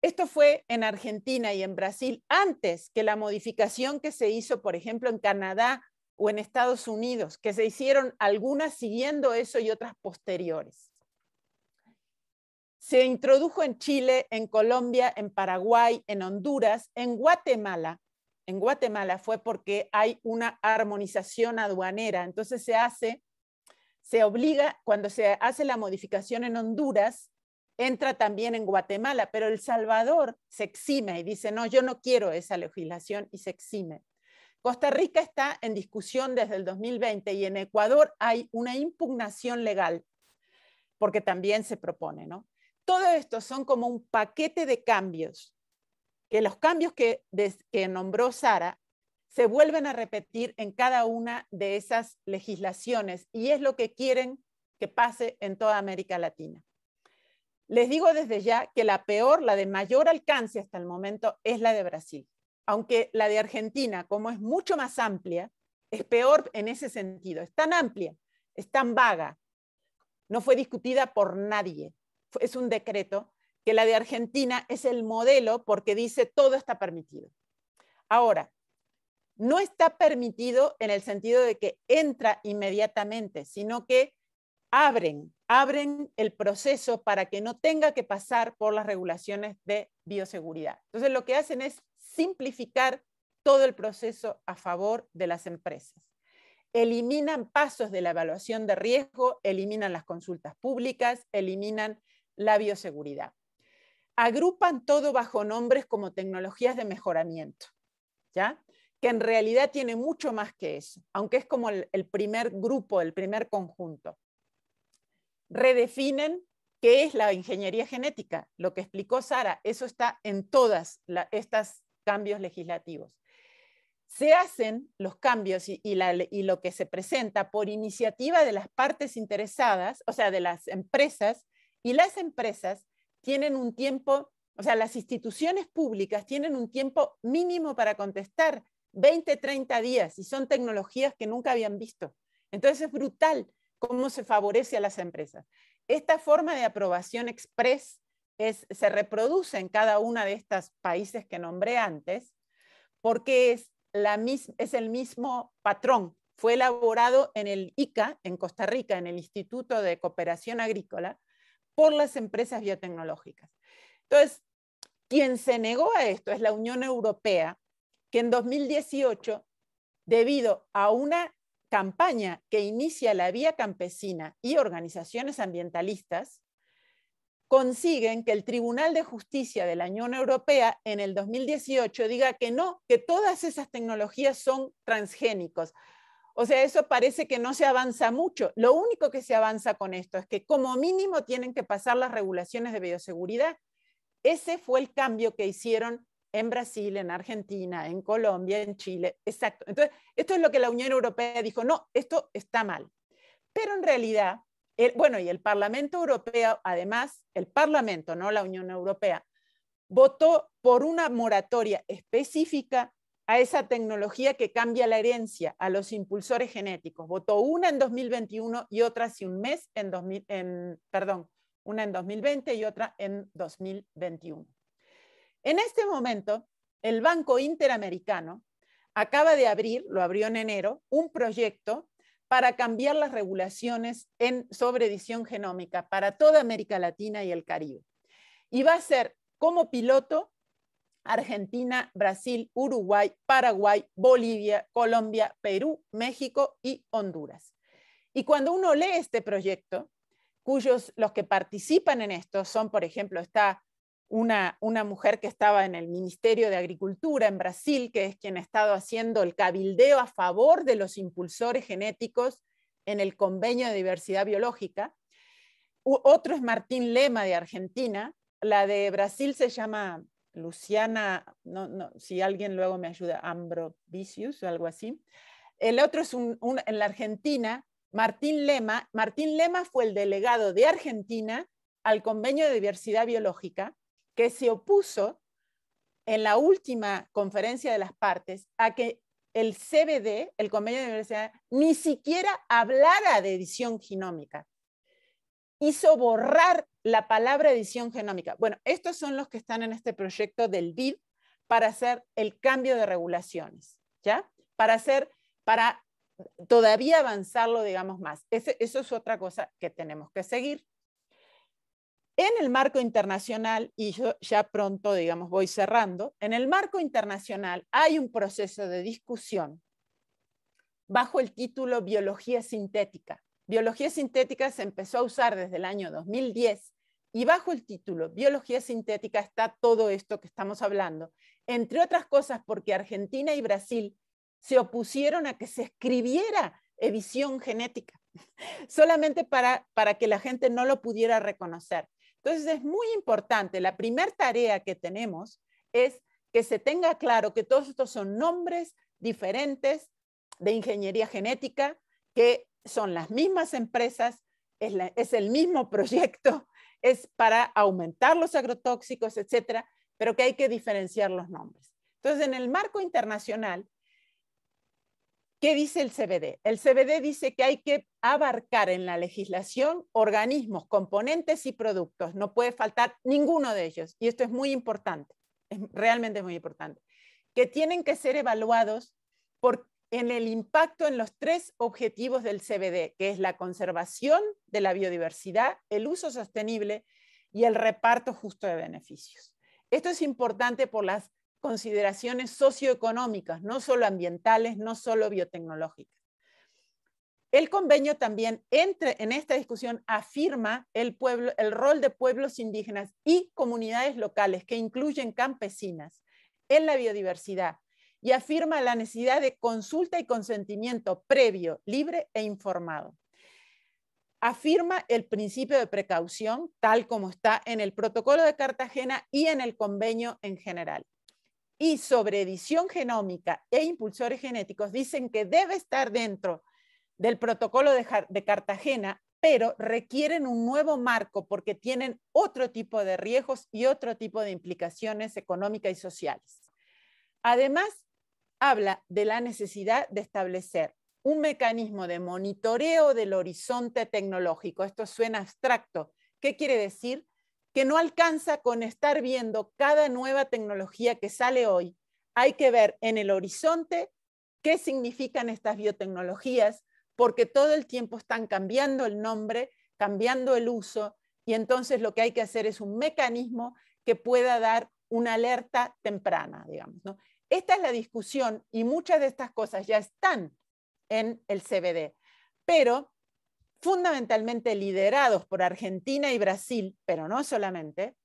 Esto fue en Argentina y en Brasil antes que la modificación que se hizo, por ejemplo, en Canadá o en Estados Unidos, que se hicieron algunas siguiendo eso y otras posteriores se introdujo en Chile, en Colombia, en Paraguay, en Honduras, en Guatemala. En Guatemala fue porque hay una armonización aduanera, entonces se hace, se obliga, cuando se hace la modificación en Honduras, entra también en Guatemala, pero El Salvador se exime y dice, no, yo no quiero esa legislación y se exime. Costa Rica está en discusión desde el 2020 y en Ecuador hay una impugnación legal, porque también se propone, ¿no? Todo esto son como un paquete de cambios, que los cambios que, que nombró Sara se vuelven a repetir en cada una de esas legislaciones y es lo que quieren que pase en toda América Latina. Les digo desde ya que la peor, la de mayor alcance hasta el momento, es la de Brasil, aunque la de Argentina, como es mucho más amplia, es peor en ese sentido, es tan amplia, es tan vaga, no fue discutida por nadie es un decreto, que la de Argentina es el modelo porque dice todo está permitido. Ahora, no está permitido en el sentido de que entra inmediatamente, sino que abren, abren el proceso para que no tenga que pasar por las regulaciones de bioseguridad. Entonces, lo que hacen es simplificar todo el proceso a favor de las empresas. Eliminan pasos de la evaluación de riesgo, eliminan las consultas públicas, eliminan la bioseguridad. Agrupan todo bajo nombres como tecnologías de mejoramiento, ¿ya? que en realidad tiene mucho más que eso, aunque es como el, primer grupo, el primer conjunto. Redefinen qué es la ingeniería genética, lo que explicó Sara, eso está en todas estos cambios legislativos. Se hacen los cambios y, lo que se presenta por iniciativa de las partes interesadas, o sea, de las empresas y las empresas tienen un tiempo, o sea, las instituciones públicas tienen un tiempo mínimo para contestar, 20, 30 días, y son tecnologías que nunca habían visto. Entonces es brutal cómo se favorece a las empresas. Esta forma de aprobación express se reproduce en cada uno de estos países que nombré antes, porque es, es el mismo patrón. Fue elaborado en el ICA, en Costa Rica, en el Instituto de Cooperación Agrícola, por las empresas biotecnológicas. Entonces, quien se negó a esto es la Unión Europea, que en 2018, debido a una campaña que inicia la vía campesina y organizaciones ambientalistas, consiguen que el Tribunal de Justicia de la Unión Europea en el 2018 diga que no, que todas esas tecnologías son transgénicos, o sea, eso parece que no se avanza mucho. Lo único que se avanza con esto es que como mínimo tienen que pasar las regulaciones de bioseguridad. Ese fue el cambio que hicieron en Brasil, en Argentina, en Colombia, en Chile. Exacto. Entonces, esto es lo que la Unión Europea dijo, no, esto está mal. Pero en realidad, bueno, y el Parlamento Europeo, además, el Parlamento, no la Unión Europea, votó por una moratoria específica a esa tecnología que cambia la herencia, a los impulsores genéticos. Votó una en 2021 y otra hace un mes, en, 2000, en perdón, una en 2020 y otra en 2021. En este momento, el Banco Interamericano acaba de abrir, lo abrió en enero, un proyecto para cambiar las regulaciones en, sobre edición genómica para toda América Latina y el Caribe. Y va a ser como piloto Argentina, Brasil, Uruguay, Paraguay, Bolivia, Colombia, Perú, México y Honduras. Y cuando uno lee este proyecto, cuyos los que participan en esto son, por ejemplo, está una, mujer que estaba en el Ministerio de Agricultura en Brasil, que es quien ha estado haciendo el cabildeo a favor de los impulsores genéticos en el Convenio de Diversidad Biológica. otro es Martín Lema de Argentina, la de Brasil se llama Luciana, no, no, si alguien luego me ayuda, Vicius o algo así. El otro es un, en la Argentina, Martín Lema. Martín Lema fue el delegado de Argentina al convenio de diversidad biológica que se opuso en la última conferencia de las partes a que el CBD, el convenio de diversidad, ni siquiera hablara de edición genómica hizo borrar la palabra edición genómica. Bueno, estos son los que están en este proyecto del BID para hacer el cambio de regulaciones, ¿ya? Para hacer, para todavía avanzarlo, digamos, más. eso es otra cosa que tenemos que seguir. En el marco internacional, y yo ya pronto, digamos, voy cerrando, en el marco internacional hay un proceso de discusión bajo el título Biología Sintética biología sintética se empezó a usar desde el año 2010 y bajo el título Biología sintética está todo esto que estamos hablando, entre otras cosas porque Argentina y Brasil se opusieron a que se escribiera edición genética, solamente para, para que la gente no lo pudiera reconocer. Entonces es muy importante, la primera tarea que tenemos es que se tenga claro que todos estos son nombres diferentes de ingeniería genética que son las mismas empresas, es, el mismo proyecto, es para aumentar los agrotóxicos, etcétera, pero que hay que diferenciar los nombres. Entonces, en el marco internacional, ¿qué dice el CBD? El CBD dice que hay que abarcar en la legislación organismos, componentes y productos. No puede faltar ninguno de ellos. Y esto es muy importante, realmente es muy importante, que tienen que ser evaluados por en el impacto en los tres objetivos del CBD, que es la conservación de la biodiversidad, el uso sostenible y el reparto justo de beneficios. Esto es importante por las consideraciones socioeconómicas, no solo ambientales, no solo biotecnológicas. El convenio también entre en esta discusión afirma pueblo, el rol de pueblos indígenas y comunidades locales que incluyen campesinas en la biodiversidad y afirma la necesidad de consulta y consentimiento previo, libre e informado. Afirma el principio de precaución, tal como está en el protocolo de Cartagena y en el convenio en general. Y sobre edición genómica e impulsores genéticos, dicen que debe estar dentro del protocolo de, de Cartagena pero requieren un nuevo marco porque tienen otro tipo de riesgos y otro tipo de implicaciones económicas y sociales. Además, habla de la necesidad de establecer un mecanismo de monitoreo del horizonte tecnológico. Esto suena abstracto. ¿Qué quiere decir? Que no alcanza con estar viendo cada nueva tecnología que sale hoy. Hay que ver en el horizonte qué significan estas biotecnologías, porque todo el tiempo están cambiando el nombre, cambiando el uso, y entonces lo que hay que hacer es un mecanismo que pueda dar una alerta temprana, digamos. ¿no? Esta es la discusión y muchas de estas cosas ya están en el CBD, pero fundamentalmente liderados por Argentina y Brasil, pero no solamente,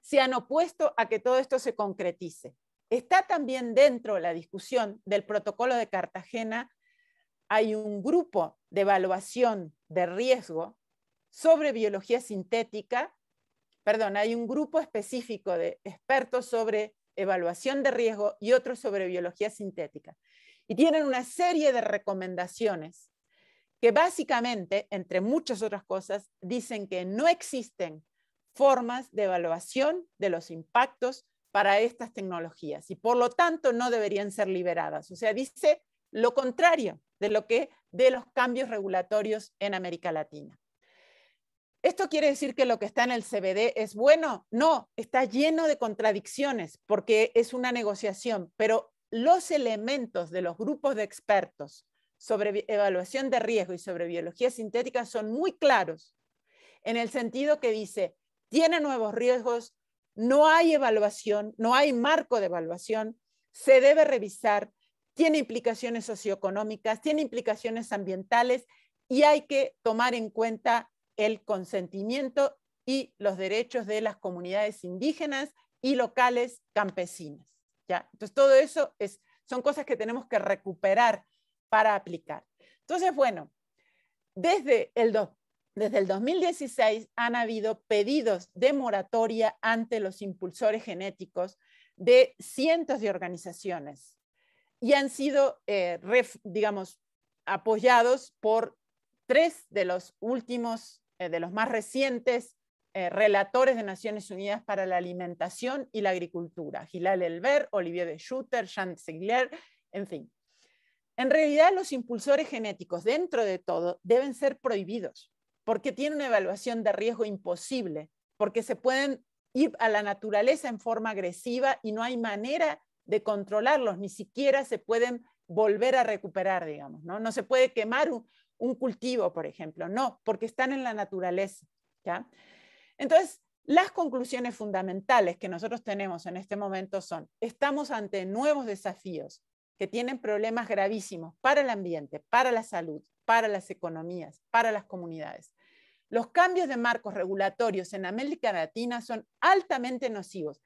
se han opuesto a que todo esto se concretice. Está también dentro de la discusión del protocolo de Cartagena, hay un grupo de evaluación de riesgo sobre biología sintética, perdón, hay un grupo específico de expertos sobre evaluación de riesgo y otro sobre biología sintética. Y tienen una serie de recomendaciones que básicamente, entre muchas otras cosas, dicen que no existen formas de evaluación de los impactos para estas tecnologías y por lo tanto no deberían ser liberadas. O sea, dice lo contrario de lo que de los cambios regulatorios en América Latina. ¿Esto quiere decir que lo que está en el CBD es bueno? No, está lleno de contradicciones porque es una negociación, pero los elementos de los grupos de expertos sobre evaluación de riesgo y sobre biología sintética son muy claros, en el sentido que dice, tiene nuevos riesgos, no hay evaluación, no hay marco de evaluación, se debe revisar, tiene implicaciones socioeconómicas, tiene implicaciones ambientales y hay que tomar en cuenta el consentimiento y los derechos de las comunidades indígenas y locales campesinas. ¿ya? Entonces, todo eso es, son cosas que tenemos que recuperar para aplicar. Entonces, bueno, desde el, desde el 2016 han habido pedidos de moratoria ante los impulsores genéticos de cientos de organizaciones y han sido, eh, digamos, apoyados por tres de los últimos eh, de los más recientes eh, relatores de Naciones Unidas para la Alimentación y la Agricultura, Gilal Elber, Olivier de Schutter, Jean Ziegler, en fin. En realidad, los impulsores genéticos dentro de todo deben ser prohibidos, porque tienen una evaluación de riesgo imposible, porque se pueden ir a la naturaleza en forma agresiva y no hay manera de controlarlos, ni siquiera se pueden volver a recuperar, digamos, ¿no? No se puede quemar un, un cultivo, por ejemplo. No, porque están en la naturaleza. Entonces, las conclusiones fundamentales que nosotros tenemos en este momento son, estamos ante nuevos desafíos que tienen problemas gravísimos para el ambiente, para la salud, para las economías, para las comunidades. Los cambios de marcos regulatorios en América Latina son altamente nocivos.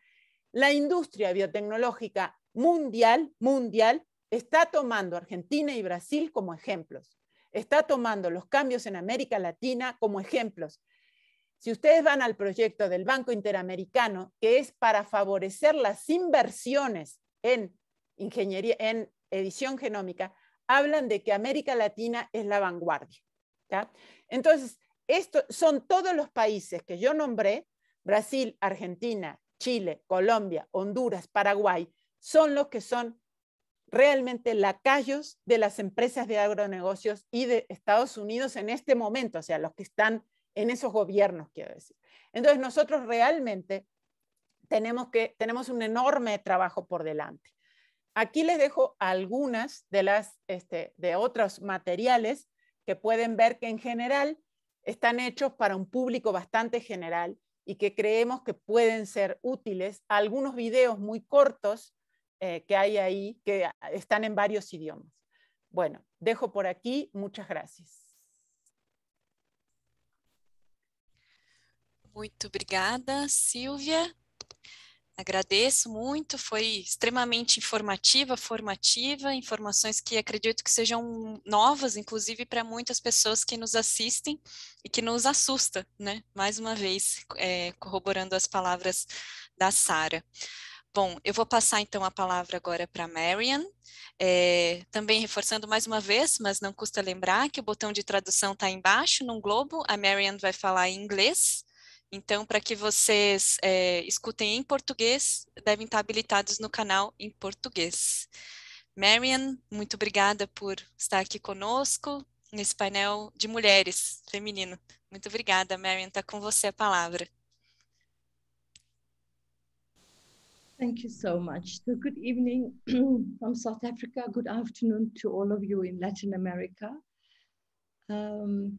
La industria biotecnológica mundial, mundial está tomando Argentina y Brasil como ejemplos está tomando los cambios en América Latina como ejemplos. Si ustedes van al proyecto del Banco Interamericano, que es para favorecer las inversiones en ingeniería, en edición genómica, hablan de que América Latina es la vanguardia. Entonces, estos son todos los países que yo nombré, Brasil, Argentina, Chile, Colombia, Honduras, Paraguay, son los que son realmente lacayos de las empresas de agronegocios y de Estados Unidos en este momento, o sea, los que están en esos gobiernos, quiero decir. Entonces, nosotros realmente tenemos, que, tenemos un enorme trabajo por delante. Aquí les dejo algunas de, las, este, de otros materiales que pueden ver que en general están hechos para un público bastante general y que creemos que pueden ser útiles. Algunos videos muy cortos eh, que hay ahí, que están en varios idiomas. Bueno, dejo por aquí. Muchas gracias. Muito obrigada, Silvia. Agradeço muito, foi extremamente informativa, formativa, informações que acredito que sejam novas, inclusive para muitas pessoas que nos assistem e que nos assusta, né? Mais uma vez, é, corroborando as palavras da Sara. Bom, eu vou passar então a palavra agora para Marian, é, também reforçando mais uma vez, mas não custa lembrar que o botão de tradução está embaixo, no globo, a Marian vai falar em inglês, então para que vocês é, escutem em português, devem estar habilitados no canal em português. Marian, muito obrigada por estar aqui conosco nesse painel de mulheres feminino. Muito obrigada, Marian, está com você a palavra. Thank you so much. So good evening from South Africa. Good afternoon to all of you in Latin America. Um,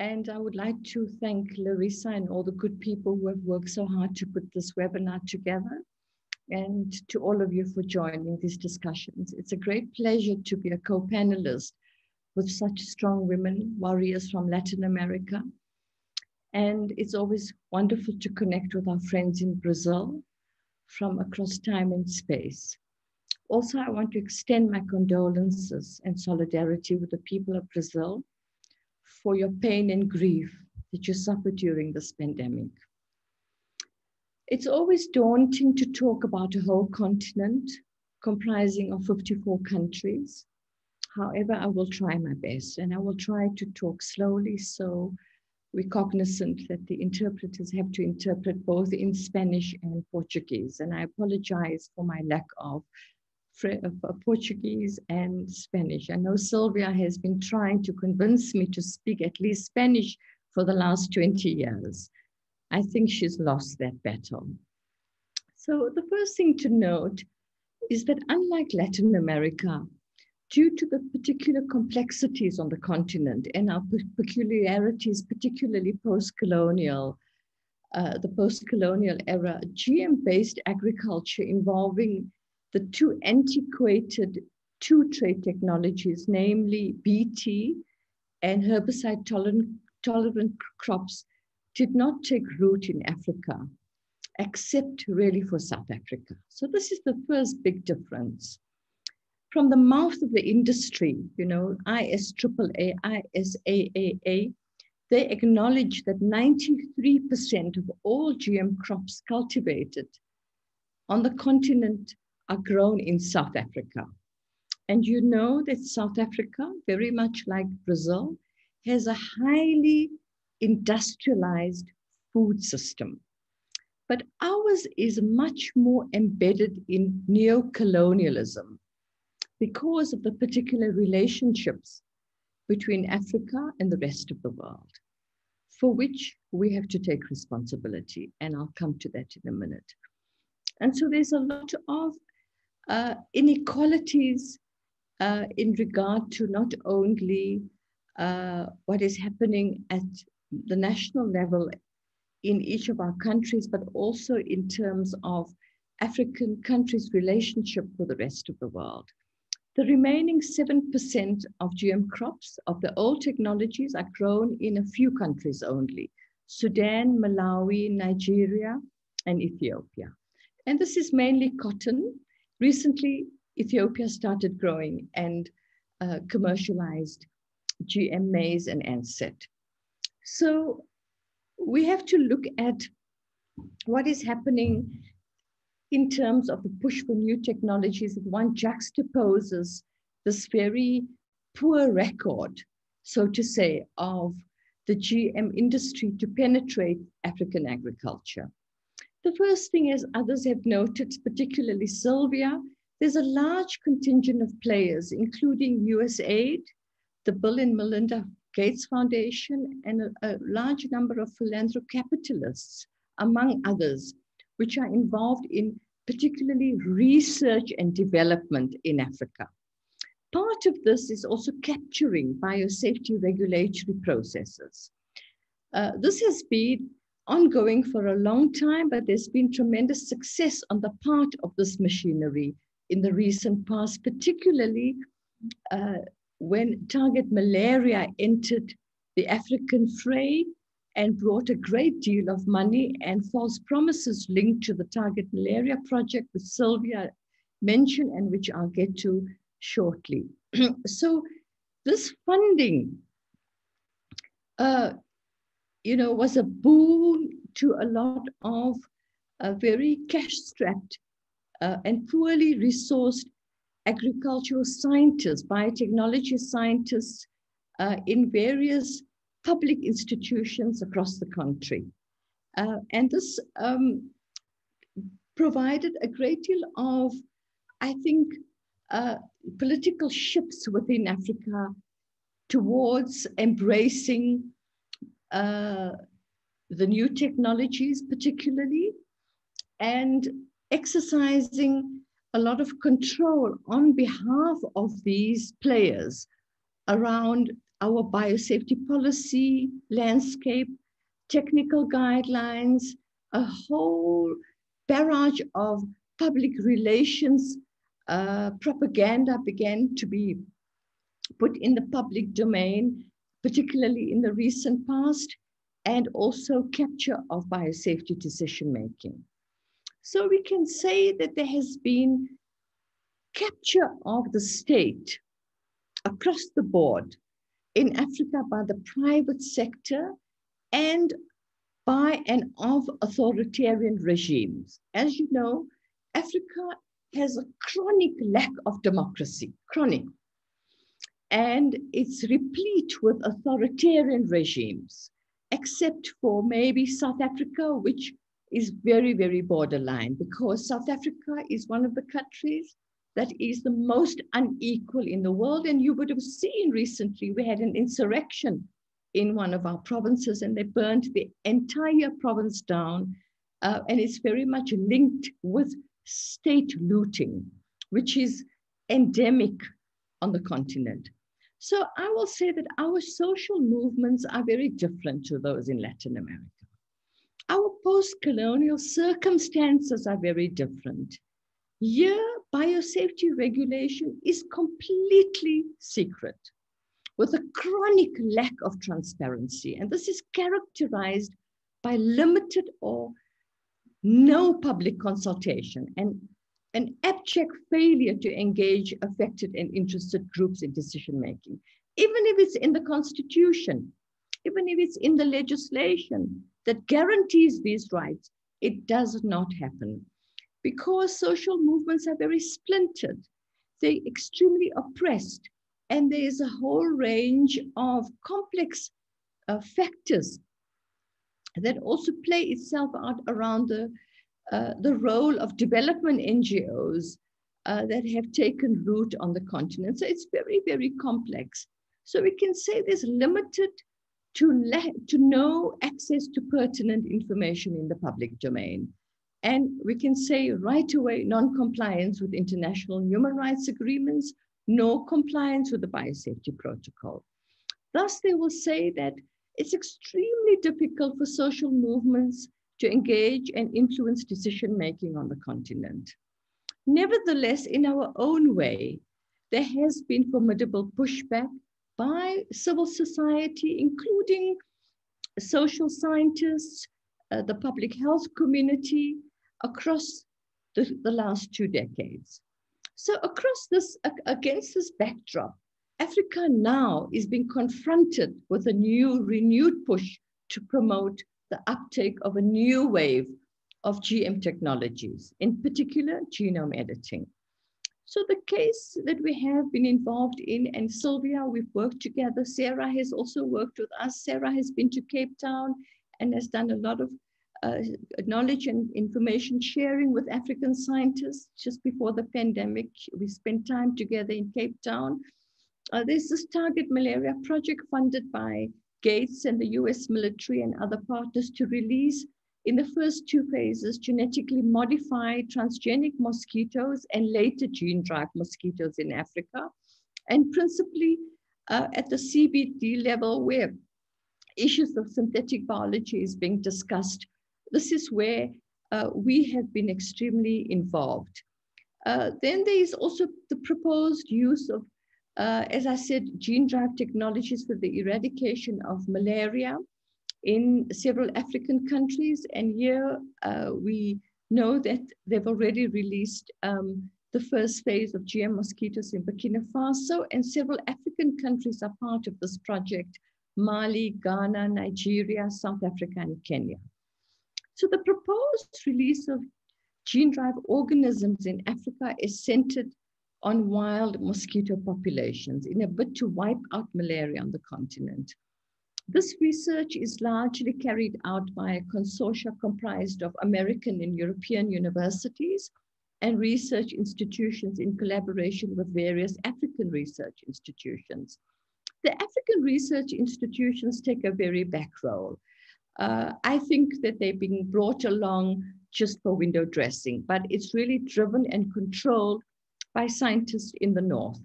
and I would like to thank Larissa and all the good people who have worked so hard to put this webinar together and to all of you for joining these discussions. It's a great pleasure to be a co-panelist with such strong women warriors from Latin America. And it's always wonderful to connect with our friends in Brazil from across time and space. Also, I want to extend my condolences and solidarity with the people of Brazil for your pain and grief that you suffered during this pandemic. It's always daunting to talk about a whole continent comprising of 54 countries. However, I will try my best and I will try to talk slowly so we're cognizant that the interpreters have to interpret both in Spanish and Portuguese. And I apologize for my lack of, of Portuguese and Spanish. I know Sylvia has been trying to convince me to speak at least Spanish for the last 20 years. I think she's lost that battle. So the first thing to note is that unlike Latin America, due to the particular complexities on the continent and our peculiarities, particularly post-colonial, uh, the post-colonial era, GM-based agriculture involving the two antiquated two trade technologies, namely BT and herbicide tolerant, tolerant crops did not take root in Africa, except really for South Africa. So this is the first big difference from the mouth of the industry, you know, ISAAA, ISAAA, they acknowledge that 93% of all GM crops cultivated on the continent are grown in South Africa. And you know that South Africa, very much like Brazil, has a highly industrialized food system. But ours is much more embedded in neo-colonialism, because of the particular relationships between Africa and the rest of the world, for which we have to take responsibility. And I'll come to that in a minute. And so there's a lot of uh, inequalities uh, in regard to not only uh, what is happening at the national level in each of our countries, but also in terms of African countries' relationship with the rest of the world. The remaining 7% of GM crops of the old technologies are grown in a few countries only, Sudan, Malawi, Nigeria, and Ethiopia. And this is mainly cotton. Recently, Ethiopia started growing and uh, commercialized GM maize and anset. So we have to look at what is happening in terms of the push for new technologies, if one juxtaposes this very poor record, so to say, of the GM industry to penetrate African agriculture. The first thing, as others have noted, particularly Sylvia, there's a large contingent of players, including USAID, the Bill and Melinda Gates Foundation, and a, a large number of philanthropic capitalists, among others, which are involved in particularly research and development in Africa. Part of this is also capturing biosafety regulatory processes. Uh, this has been ongoing for a long time, but there's been tremendous success on the part of this machinery in the recent past, particularly uh, when target malaria entered the African fray and brought a great deal of money and false promises linked to the Target Malaria Project, which Sylvia mentioned and which I'll get to shortly. so this funding, uh, you know, was a boon to a lot of uh, very cash-strapped uh, and poorly resourced agricultural scientists, biotechnology scientists uh, in various public institutions across the country. Uh, and this um, provided a great deal of, I think, uh, political shifts within Africa towards embracing uh, the new technologies, particularly, and exercising a lot of control on behalf of these players around our biosafety policy, landscape, technical guidelines, a whole barrage of public relations uh, propaganda began to be put in the public domain, particularly in the recent past, and also capture of biosafety decision making. So we can say that there has been capture of the state across the board in Africa by the private sector and by and of authoritarian regimes. As you know, Africa has a chronic lack of democracy, chronic. And it's replete with authoritarian regimes, except for maybe South Africa, which is very, very borderline because South Africa is one of the countries that is the most unequal in the world. And you would have seen recently we had an insurrection in one of our provinces and they burned the entire province down. Uh, and it's very much linked with state looting, which is endemic on the continent. So I will say that our social movements are very different to those in Latin America. Our post colonial circumstances are very different. Here, biosafety regulation is completely secret with a chronic lack of transparency. And this is characterized by limited or no public consultation and an abject failure to engage affected and interested groups in decision making, even if it's in the Constitution, even if it's in the legislation that guarantees these rights, it does not happen because social movements are very splintered, they're extremely oppressed, and there is a whole range of complex uh, factors that also play itself out around the, uh, the role of development NGOs uh, that have taken root on the continent. So it's very, very complex. So we can say there's limited to, to no access to pertinent information in the public domain. And we can say right away, non-compliance with international human rights agreements, no compliance with the biosafety protocol. Thus, they will say that it's extremely difficult for social movements to engage and influence decision-making on the continent. Nevertheless, in our own way, there has been formidable pushback by civil society, including social scientists, uh, the public health community, across the, the last two decades. So across this, against this backdrop, Africa now is being confronted with a new renewed push to promote the uptake of a new wave of GM technologies, in particular genome editing. So the case that we have been involved in, and Sylvia, we've worked together. Sarah has also worked with us. Sarah has been to Cape Town and has done a lot of uh, knowledge and information sharing with African scientists. Just before the pandemic, we spent time together in Cape Town. Uh, there's this Target Malaria project funded by Gates and the US military and other partners to release in the first two phases, genetically modified transgenic mosquitoes and later gene-drive mosquitoes in Africa, and principally uh, at the CBD level where issues of synthetic biology is being discussed this is where uh, we have been extremely involved. Uh, then there is also the proposed use of, uh, as I said, gene-drive technologies for the eradication of malaria in several African countries. And here uh, we know that they've already released um, the first phase of GM mosquitoes in Burkina Faso, and several African countries are part of this project, Mali, Ghana, Nigeria, South Africa, and Kenya. So the proposed release of gene-drive organisms in Africa is centered on wild mosquito populations in a bid to wipe out malaria on the continent. This research is largely carried out by a consortia comprised of American and European universities and research institutions in collaboration with various African research institutions. The African research institutions take a very back role uh, I think that they're being brought along just for window dressing, but it's really driven and controlled by scientists in the North.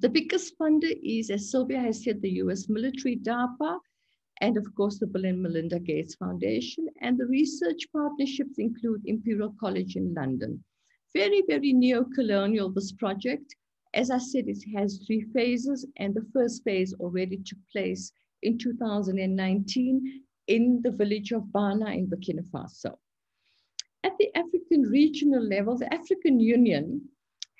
The biggest funder is, as Sylvia has said, the US military DARPA, and of course the Bill and Melinda Gates Foundation. And the research partnerships include Imperial College in London. Very, very neo-colonial, this project. As I said, it has three phases, and the first phase already took place in 2019, in the village of Bana in Burkina Faso. At the African regional level, the African Union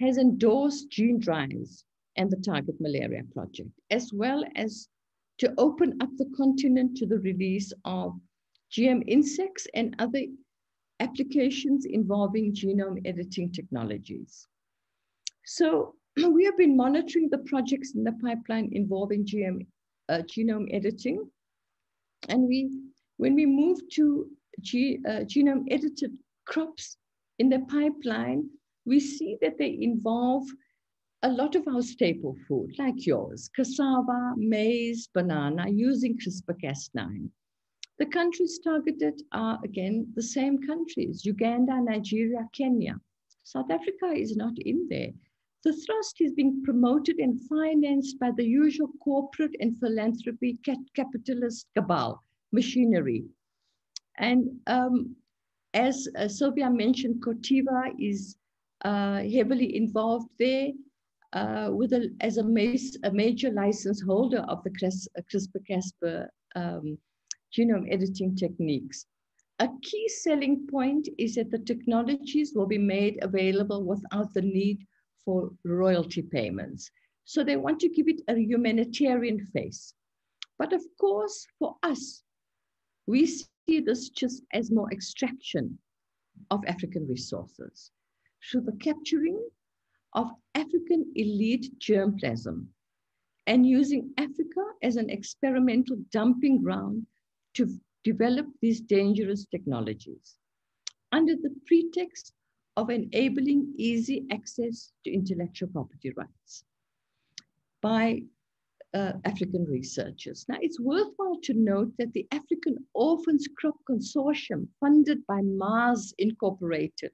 has endorsed gene drives and the Target Malaria Project, as well as to open up the continent to the release of GM insects and other applications involving genome editing technologies. So we have been monitoring the projects in the pipeline involving GM, uh, genome editing and we, when we move to G, uh, genome edited crops in the pipeline, we see that they involve a lot of our staple food, like yours, cassava, maize, banana, using CRISPR-Cas9. The countries targeted are, again, the same countries, Uganda, Nigeria, Kenya. South Africa is not in there. The thrust is being promoted and financed by the usual corporate and philanthropy capitalist cabal machinery. And um, as uh, Sylvia mentioned, Cotiva is uh, heavily involved there uh, with a, as a, a, major license holder of the uh, CRISPR-Cas um, genome editing techniques. A key selling point is that the technologies will be made available without the need for royalty payments. So they want to give it a humanitarian face. But of course, for us, we see this just as more extraction of African resources through the capturing of African elite germplasm and using Africa as an experimental dumping ground to develop these dangerous technologies under the pretext of enabling easy access to intellectual property rights by uh, African researchers. Now, it's worthwhile to note that the African Orphans Crop Consortium, funded by Mars Incorporated,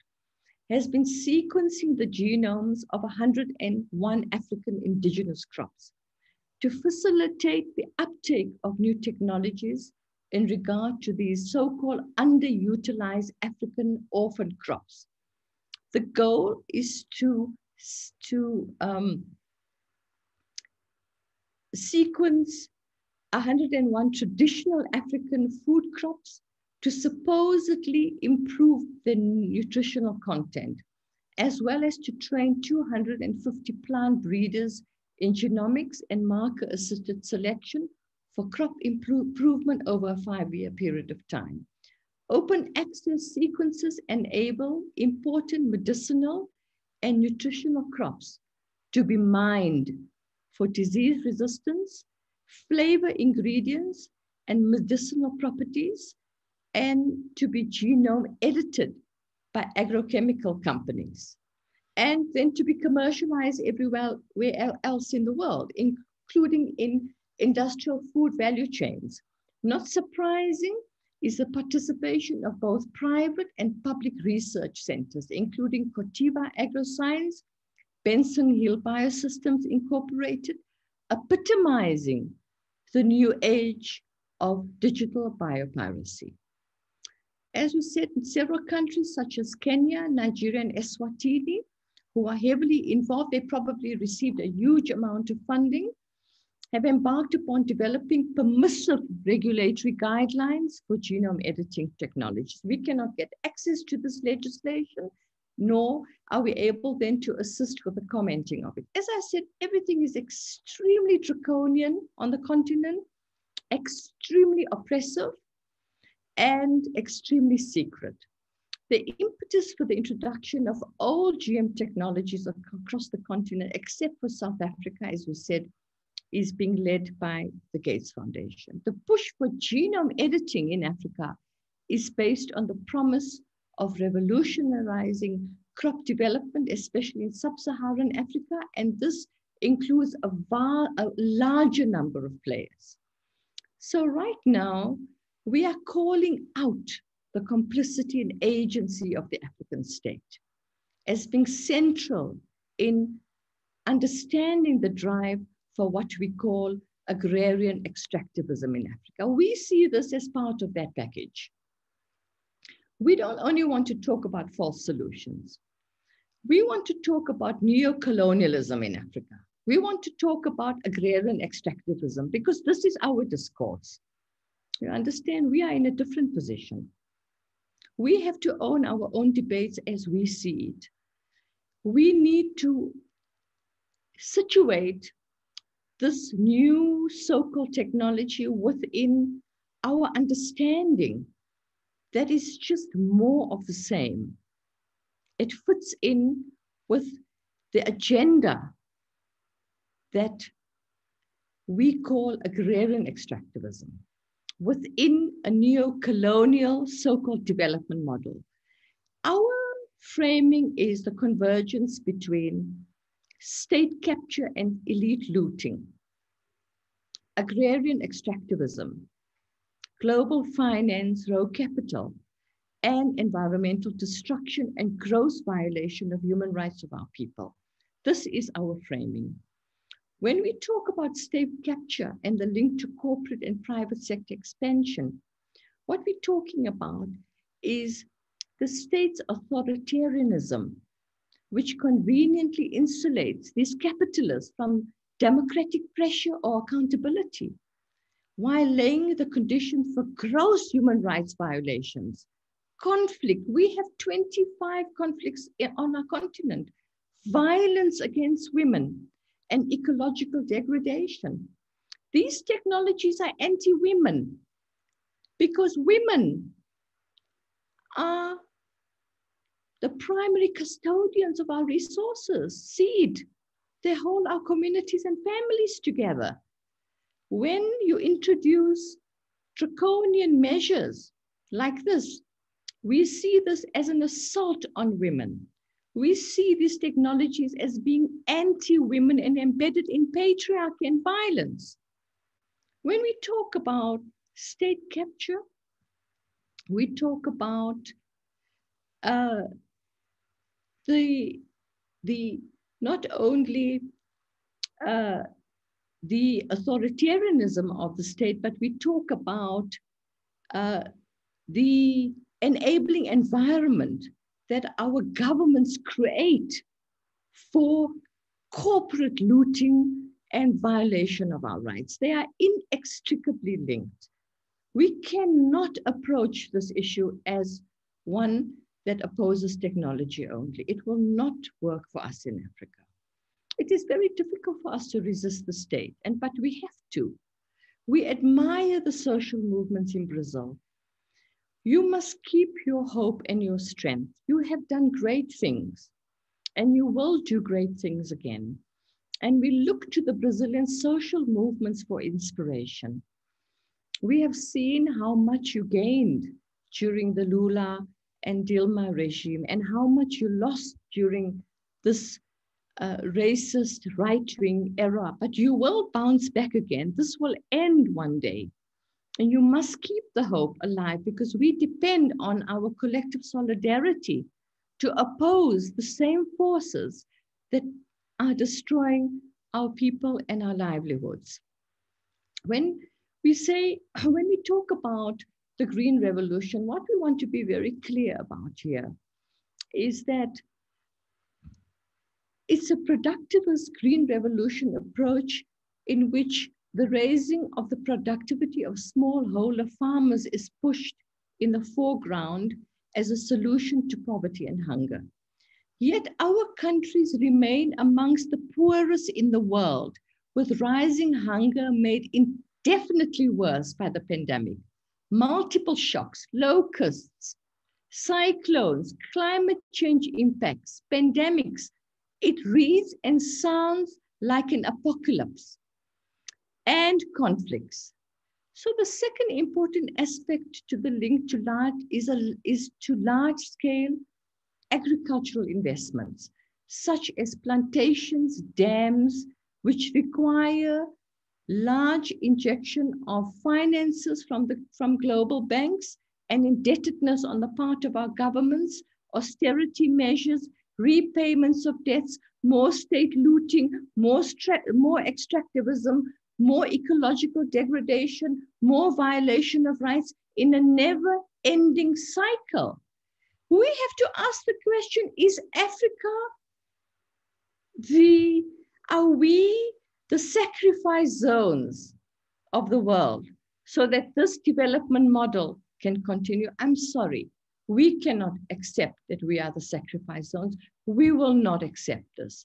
has been sequencing the genomes of 101 African indigenous crops to facilitate the uptake of new technologies in regard to these so-called underutilized African orphan crops the goal is to, to um, sequence 101 traditional African food crops to supposedly improve the nutritional content, as well as to train 250 plant breeders in genomics and marker assisted selection for crop improve improvement over a five year period of time. Open access sequences enable important medicinal and nutritional crops to be mined for disease resistance, flavor ingredients, and medicinal properties, and to be genome edited by agrochemical companies, and then to be commercialized everywhere else in the world, including in industrial food value chains. Not surprising is the participation of both private and public research centers, including Cotiva AgroScience, Benson Hill Biosystems Incorporated, epitomizing the new age of digital biopiracy. As we said, in several countries such as Kenya, Nigeria, and Eswatini, who are heavily involved, they probably received a huge amount of funding have embarked upon developing permissive regulatory guidelines for genome editing technologies. We cannot get access to this legislation, nor are we able then to assist with the commenting of it. As I said, everything is extremely draconian on the continent, extremely oppressive, and extremely secret. The impetus for the introduction of all GM technologies across the continent, except for South Africa, as we said, is being led by the Gates Foundation. The push for genome editing in Africa is based on the promise of revolutionizing crop development, especially in sub-Saharan Africa, and this includes a, a larger number of players. So right now, we are calling out the complicity and agency of the African state as being central in understanding the drive for what we call agrarian extractivism in Africa. We see this as part of that package. We don't only want to talk about false solutions. We want to talk about neo-colonialism in Africa. We want to talk about agrarian extractivism because this is our discourse. You understand, we are in a different position. We have to own our own debates as we see it. We need to situate this new so-called technology within our understanding that is just more of the same. It fits in with the agenda that we call agrarian extractivism within a neo-colonial so-called development model. Our framing is the convergence between state capture and elite looting, agrarian extractivism, global finance, raw capital, and environmental destruction and gross violation of human rights of our people. This is our framing. When we talk about state capture and the link to corporate and private sector expansion, what we're talking about is the state's authoritarianism which conveniently insulates these capitalists from democratic pressure or accountability while laying the conditions for gross human rights violations. Conflict, we have 25 conflicts on our continent, violence against women, and ecological degradation. These technologies are anti women because women the primary custodians of our resources, seed. They hold our communities and families together. When you introduce draconian measures like this, we see this as an assault on women. We see these technologies as being anti women and embedded in patriarchy and violence. When we talk about state capture, we talk about uh, the, the not only uh, the authoritarianism of the state, but we talk about uh, the enabling environment that our governments create for corporate looting and violation of our rights. They are inextricably linked. We cannot approach this issue as one that opposes technology only. It will not work for us in Africa. It is very difficult for us to resist the state, and but we have to. We admire the social movements in Brazil. You must keep your hope and your strength. You have done great things, and you will do great things again. And we look to the Brazilian social movements for inspiration. We have seen how much you gained during the Lula and Dilma regime and how much you lost during this uh, racist right wing era. But you will bounce back again. This will end one day. And you must keep the hope alive because we depend on our collective solidarity to oppose the same forces that are destroying our people and our livelihoods. When we say, when we talk about the Green Revolution, what we want to be very clear about here is that it's a productivist Green Revolution approach in which the raising of the productivity of smallholder farmers is pushed in the foreground as a solution to poverty and hunger. Yet our countries remain amongst the poorest in the world, with rising hunger made indefinitely worse by the pandemic multiple shocks, locusts, cyclones, climate change impacts, pandemics. It reads and sounds like an apocalypse and conflicts. So the second important aspect to the link to large is, a, is to large scale agricultural investments, such as plantations, dams, which require large injection of finances from, the, from global banks and indebtedness on the part of our governments, austerity measures, repayments of debts, more state looting, more, more extractivism, more ecological degradation, more violation of rights in a never ending cycle. We have to ask the question is Africa the, are we the sacrifice zones of the world so that this development model can continue. I'm sorry, we cannot accept that we are the sacrifice zones. We will not accept this.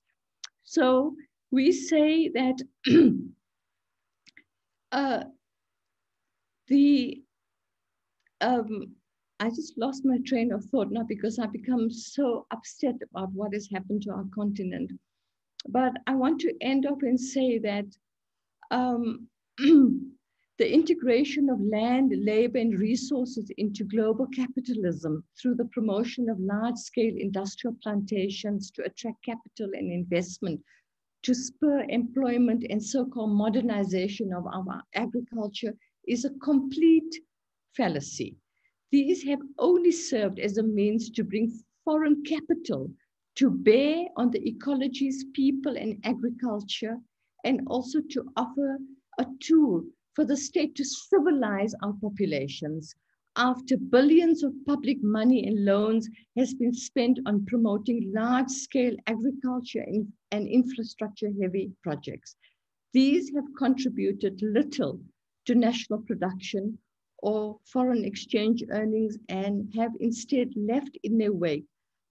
So we say that uh, the, um, I just lost my train of thought now because I become so upset about what has happened to our continent. But I want to end up and say that um, the integration of land, labor, and resources into global capitalism through the promotion of large scale industrial plantations to attract capital and investment, to spur employment and so called modernization of our agriculture is a complete fallacy. These have only served as a means to bring foreign capital to bear on the ecologies, people, and agriculture, and also to offer a tool for the state to civilize our populations after billions of public money and loans has been spent on promoting large-scale agriculture and infrastructure-heavy projects. These have contributed little to national production or foreign exchange earnings and have instead left in their wake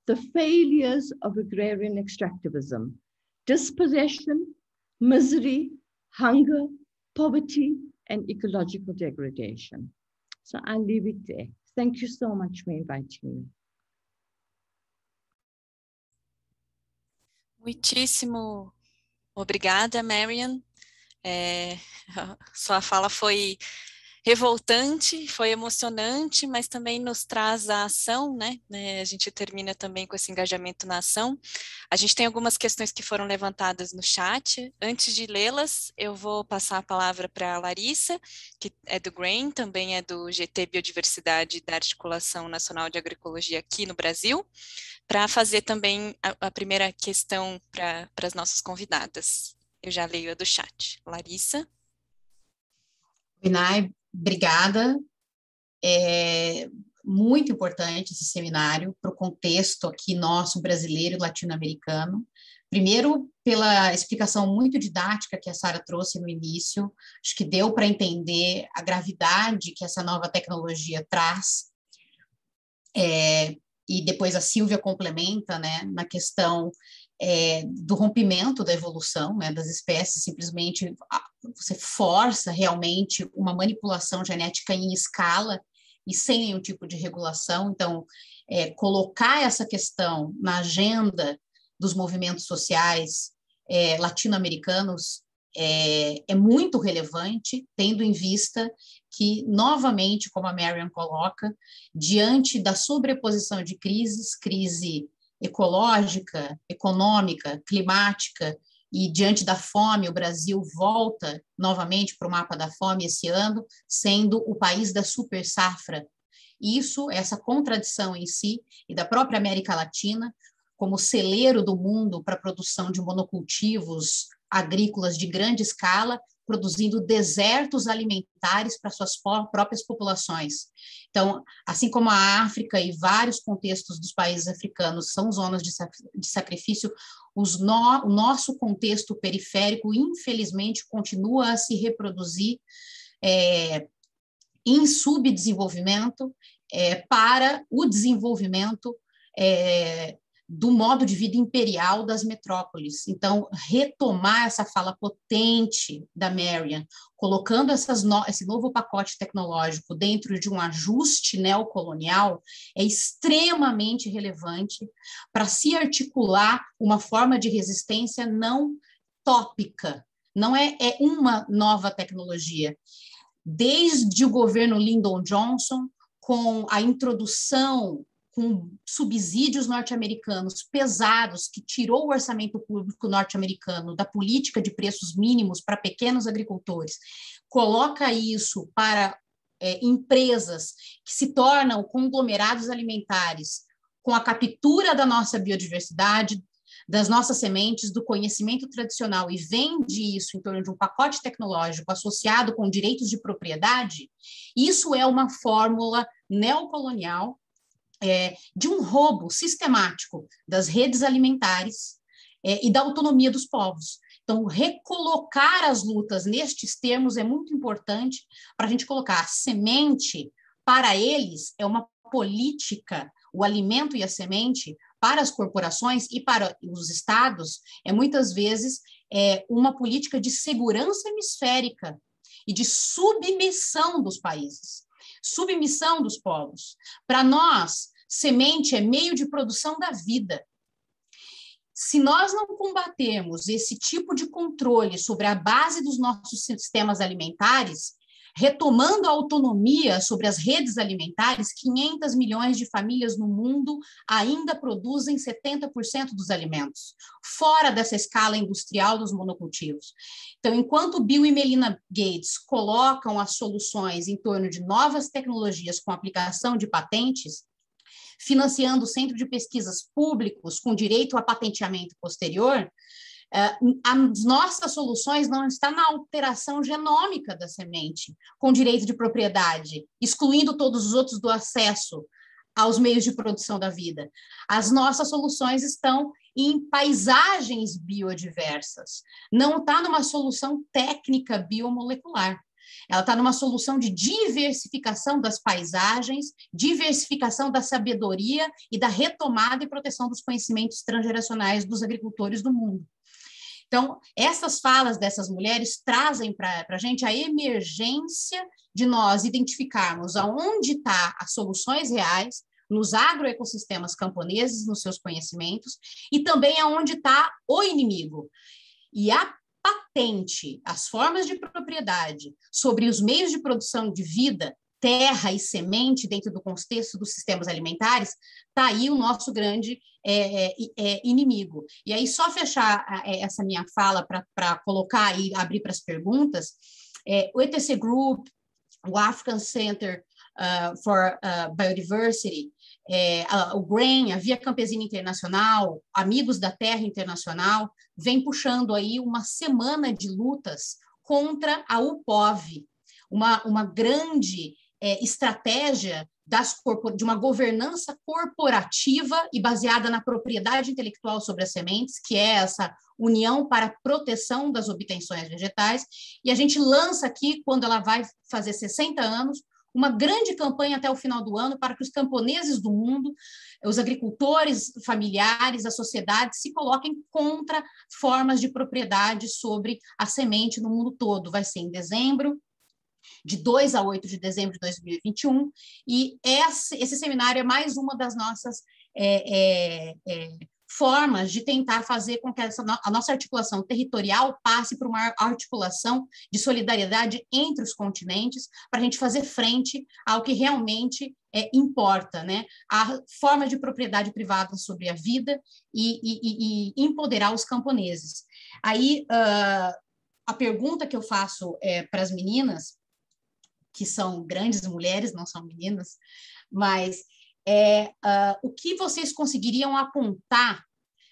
the failures of agrarian extractivism, dispossession, misery, hunger, poverty, and ecological degradation. So I'll leave it there. Thank you so much for inviting me. Muitíssimo obrigada, Marian. É, sua fala foi revoltante, foi emocionante, mas também nos traz a ação, né? É, a gente termina também com esse engajamento na ação. A gente tem algumas questões que foram levantadas no chat. Antes de lê-las, eu vou passar a palavra para a Larissa, que é do GRAIN, também é do GT Biodiversidade da Articulação Nacional de Agroecologia aqui no Brasil, para fazer também a, a primeira questão para as nossas convidadas. Eu já leio a do chat. Larissa. Binay, Obrigada. É muito importante esse seminário para o contexto aqui nosso brasileiro e latino-americano. Primeiro, pela explicação muito didática que a Sara trouxe no início, acho que deu para entender a gravidade que essa nova tecnologia traz. É, e depois a Silvia complementa, né, na questão é, do rompimento da evolução né, das espécies, simplesmente você força realmente uma manipulação genética em escala e sem nenhum tipo de regulação. Então, é, colocar essa questão na agenda dos movimentos sociais é, latino-americanos é, é muito relevante, tendo em vista que, novamente, como a Marion coloca, diante da sobreposição de crises, crise ecológica, econômica, climática, e diante da fome, o Brasil volta novamente para o mapa da fome esse ano, sendo o país da super safra. Isso, essa contradição em si, e da própria América Latina, como celeiro do mundo para a produção de monocultivos agrícolas de grande escala, produzindo desertos alimentares para suas próprias populações. Então, assim como a África e vários contextos dos países africanos são zonas de, de sacrifício, no o nosso contexto periférico, infelizmente, continua a se reproduzir é, em subdesenvolvimento é, para o desenvolvimento é, do modo de vida imperial das metrópoles. Então, retomar essa fala potente da Marian, colocando no, esse novo pacote tecnológico dentro de um ajuste neocolonial, é extremamente relevante para se articular uma forma de resistência não tópica. Não é, é uma nova tecnologia. Desde o governo Lyndon Johnson, com a introdução com subsídios norte-americanos pesados, que tirou o orçamento público norte-americano da política de preços mínimos para pequenos agricultores, coloca isso para é, empresas que se tornam conglomerados alimentares com a captura da nossa biodiversidade, das nossas sementes, do conhecimento tradicional e vende isso em torno de um pacote tecnológico associado com direitos de propriedade, isso é uma fórmula neocolonial é, de um roubo sistemático das redes alimentares é, e da autonomia dos povos. Então, recolocar as lutas nestes termos é muito importante para a gente colocar a semente para eles é uma política, o alimento e a semente para as corporações e para os estados é muitas vezes é, uma política de segurança hemisférica e de submissão dos países, submissão dos povos. Para nós, Semente é meio de produção da vida. Se nós não combatermos esse tipo de controle sobre a base dos nossos sistemas alimentares, retomando a autonomia sobre as redes alimentares, 500 milhões de famílias no mundo ainda produzem 70% dos alimentos, fora dessa escala industrial dos monocultivos. Então, enquanto Bill e Melina Gates colocam as soluções em torno de novas tecnologias com aplicação de patentes, financiando Centro de Pesquisas Públicos com direito a patenteamento posterior, é, as nossas soluções não está na alteração genômica da semente, com direito de propriedade, excluindo todos os outros do acesso aos meios de produção da vida. As nossas soluções estão em paisagens biodiversas, não está numa solução técnica biomolecular. Ela está numa solução de diversificação das paisagens, diversificação da sabedoria e da retomada e proteção dos conhecimentos transgeracionais dos agricultores do mundo. Então, essas falas dessas mulheres trazem para a gente a emergência de nós identificarmos aonde estão tá as soluções reais nos agroecossistemas camponeses, nos seus conhecimentos, e também aonde está o inimigo. E a patente as formas de propriedade sobre os meios de produção de vida, terra e semente dentro do contexto dos sistemas alimentares, está aí o nosso grande é, é, é inimigo. E aí, só fechar é, essa minha fala para colocar e abrir para as perguntas, é, o ETC Group, o African Center uh, for uh, Biodiversity, é, a, o GRAIN, a Via Campesina Internacional, Amigos da Terra Internacional, vem puxando aí uma semana de lutas contra a UPOV, uma, uma grande é, estratégia de uma governança corporativa e baseada na propriedade intelectual sobre as sementes, que é essa união para proteção das obtenções vegetais. E a gente lança aqui, quando ela vai fazer 60 anos, uma grande campanha até o final do ano para que os camponeses do mundo, os agricultores familiares, a sociedade se coloquem contra formas de propriedade sobre a semente no mundo todo. Vai ser em dezembro, de 2 a 8 de dezembro de 2021, e esse, esse seminário é mais uma das nossas é, é, é, formas de tentar fazer com que essa, a nossa articulação territorial passe para uma articulação de solidariedade entre os continentes, para a gente fazer frente ao que realmente é, importa, né? A forma de propriedade privada sobre a vida e, e, e empoderar os camponeses. Aí, uh, a pergunta que eu faço é, para as meninas, que são grandes mulheres, não são meninas, mas é uh, o que vocês conseguiriam apontar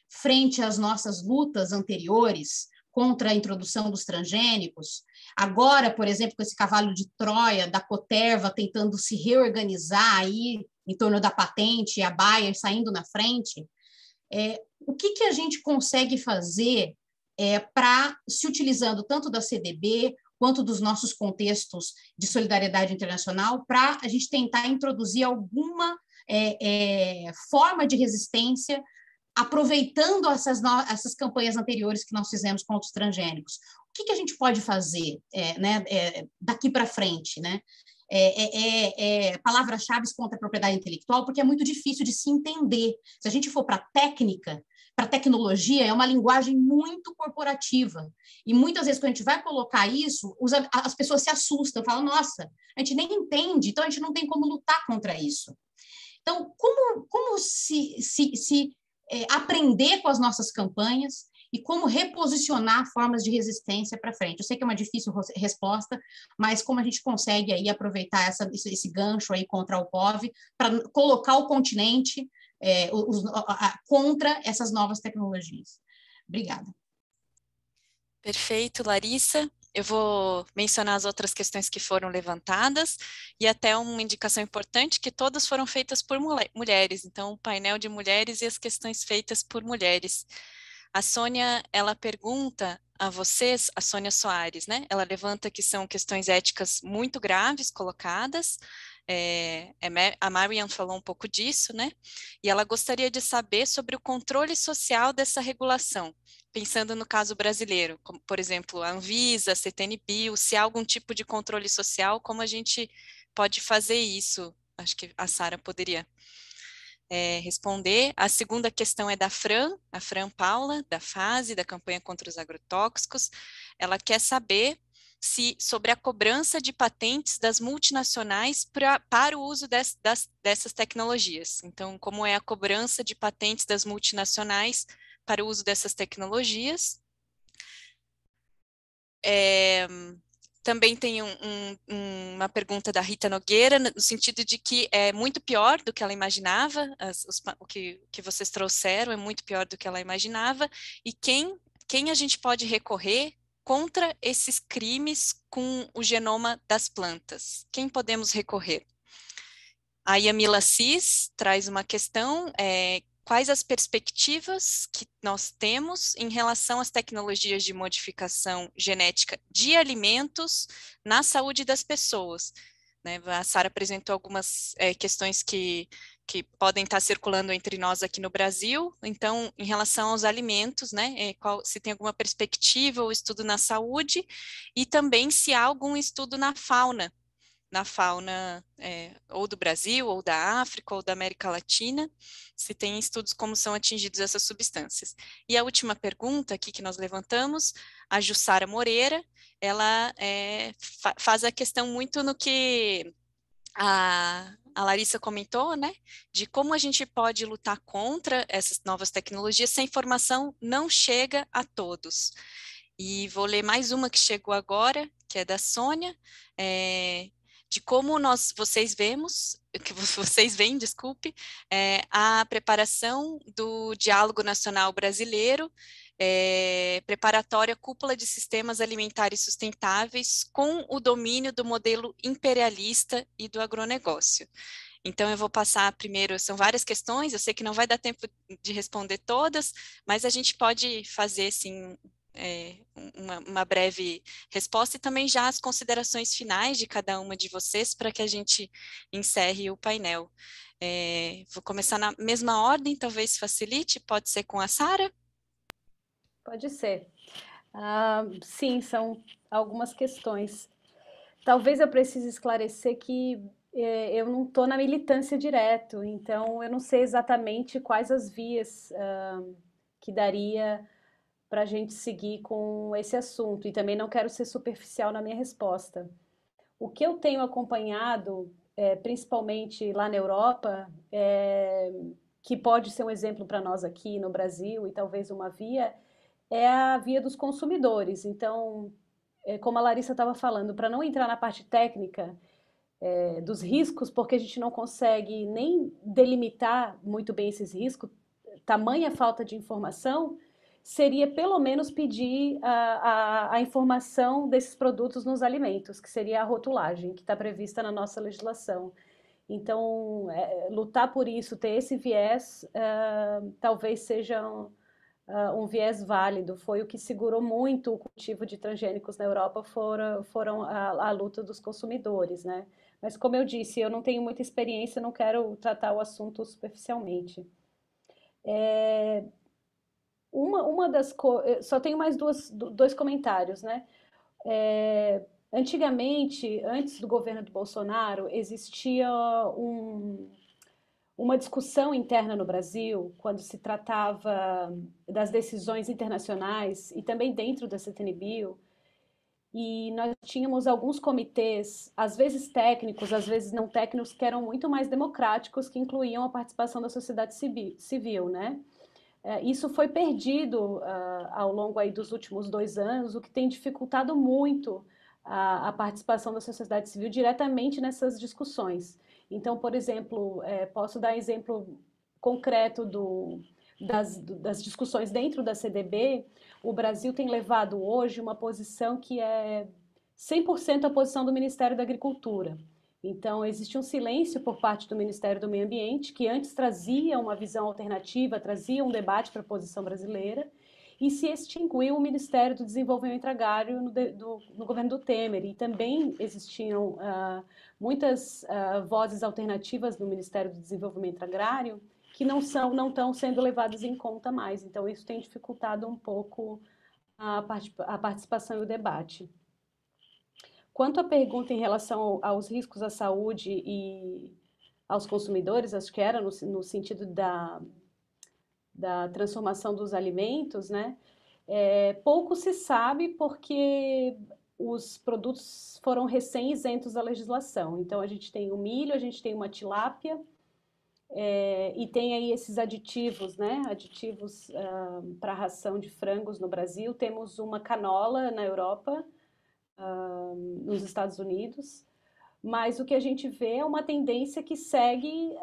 frente às nossas lutas anteriores contra a introdução dos transgênicos. Agora, por exemplo, com esse cavalo de Troia da Coterva tentando se reorganizar aí em torno da patente, e a Bayer saindo na frente, é, o que, que a gente consegue fazer é, para, se utilizando tanto da CDB quanto dos nossos contextos de solidariedade internacional, para a gente tentar introduzir alguma é, é, forma de resistência, aproveitando essas, essas campanhas anteriores que nós fizemos contra os transgênicos. O que, que a gente pode fazer é, né, é, daqui para frente? Né? É, é, é palavras-chave contra a propriedade intelectual, porque é muito difícil de se entender. Se a gente for para a técnica, para tecnologia é uma linguagem muito corporativa. E muitas vezes, quando a gente vai colocar isso, as pessoas se assustam, falam, nossa, a gente nem entende, então a gente não tem como lutar contra isso. Então, como, como se, se, se é, aprender com as nossas campanhas e como reposicionar formas de resistência para frente. Eu sei que é uma difícil resposta, mas como a gente consegue aí aproveitar essa, esse gancho aí contra o POV para colocar o continente é, os, a, a, contra essas novas tecnologias. Obrigada. Perfeito, Larissa. Eu vou mencionar as outras questões que foram levantadas e até uma indicação importante que todas foram feitas por mulheres, então o painel de mulheres e as questões feitas por mulheres. A Sônia, ela pergunta a vocês, a Sônia Soares, né? Ela levanta que são questões éticas muito graves colocadas, é, é a Marian falou um pouco disso, né? E ela gostaria de saber sobre o controle social dessa regulação, pensando no caso brasileiro, como, por exemplo, a Anvisa, a CTNBio, se há algum tipo de controle social, como a gente pode fazer isso? Acho que a Sara poderia é, responder. A segunda questão é da Fran, a Fran Paula, da FASE, da campanha contra os agrotóxicos. Ela quer saber se sobre a cobrança de patentes das multinacionais pra, para o uso des, das, dessas tecnologias. Então, como é a cobrança de patentes das multinacionais para o uso dessas tecnologias. É, também tem um, um, uma pergunta da Rita Nogueira, no sentido de que é muito pior do que ela imaginava, as, os, o que, que vocês trouxeram é muito pior do que ela imaginava, e quem, quem a gente pode recorrer contra esses crimes com o genoma das plantas? Quem podemos recorrer? A Yamila Cis traz uma questão, é, quais as perspectivas que nós temos em relação às tecnologias de modificação genética de alimentos na saúde das pessoas. Né? A Sara apresentou algumas é, questões que, que podem estar circulando entre nós aqui no Brasil. Então, em relação aos alimentos, né, é, qual, se tem alguma perspectiva ou estudo na saúde, e também se há algum estudo na fauna, na fauna é, ou do Brasil, ou da África, ou da América Latina, se tem estudos como são atingidos essas substâncias. E a última pergunta aqui que nós levantamos, a Jussara Moreira, ela é, fa faz a questão muito no que a, a Larissa comentou, né, de como a gente pode lutar contra essas novas tecnologias se a informação não chega a todos. E vou ler mais uma que chegou agora, que é da Sônia, é, de como nós, vocês vemos, que vocês veem, desculpe, é, a preparação do diálogo nacional brasileiro, é, preparatória cúpula de sistemas alimentares sustentáveis com o domínio do modelo imperialista e do agronegócio. Então, eu vou passar primeiro, são várias questões, eu sei que não vai dar tempo de responder todas, mas a gente pode fazer, assim, é, uma, uma, breve resposta e também já as considerações finais de cada uma de vocês para que a gente encerre o painel. É, vou começar na mesma ordem, talvez facilite, pode ser com a Sara? Pode ser. Ah, sim, são algumas questões. Talvez eu precise esclarecer que é, eu não estou na militância direto, então eu não sei exatamente quais as vias ah, que daria para a gente seguir com esse assunto. E também não quero ser superficial na minha resposta. O que eu tenho acompanhado, é, principalmente lá na Europa, é, que pode ser um exemplo para nós aqui no Brasil e talvez uma via, é a via dos consumidores. Então, é, como a Larissa estava falando, para não entrar na parte técnica, é, dos riscos, porque a gente não consegue nem delimitar muito bem esses riscos, tamanha falta de informação, seria pelo menos pedir a, ah, a, a informação desses produtos nos alimentos, que seria a rotulagem, que está prevista na nossa legislação. Então, é, lutar por isso, ter esse viés, uh, talvez seja um, uh, um, viés válido. Foi o que segurou muito o cultivo de transgênicos na Europa, foram, foram a, a, luta dos consumidores, né? Mas, como eu disse, eu não tenho muita experiência, não quero tratar o assunto superficialmente. É, uma, uma das coisas. Eh, só tenho mais duas, dois comentários, né? É, antigamente, antes do governo do Bolsonaro, existia um, uma discussão interna no Brasil, quando se tratava das decisões internacionais e também dentro da CTNBio, e nós tínhamos alguns comitês, às vezes técnicos, às vezes não técnicos, que eram muito mais democráticos, que incluíam a participação da sociedade civil, né? É, isso foi perdido uh, ao longo aí dos últimos dois anos, o que tem dificultado muito a, a participação da sociedade civil diretamente nessas discussões. Então, por exemplo, é, posso dar exemplo concreto do, das, das, discussões dentro da CDB, o Brasil tem levado hoje uma posição que é 100% a posição do Ministério da Agricultura. Então, existe um silêncio por parte do Ministério do Meio Ambiente, que antes trazia uma visão alternativa, trazia um debate para a posição brasileira, e se extinguiu o Ministério do Desenvolvimento Agrário no, de, do, no governo do Temer. E também existiam uh, muitas uh, vozes alternativas no Ministério do Desenvolvimento Agrário que não são, não estão sendo levadas em conta mais. Então, isso tem dificultado um pouco a, part a participação e o debate. Quanto à pergunta em relação aos riscos à saúde e aos consumidores, acho que era no, no sentido da, da transformação dos alimentos, né? É, pouco se sabe porque os produtos foram recém-isentos da legislação. Então, a gente tem o milho, a gente tem uma tilápia é, e tem aí esses aditivos, né? Aditivos uh, ah, para ração de frangos no Brasil. Temos uma canola na Europa uh, nos Estados Unidos, mas o que a gente vê é uma tendência que segue uh,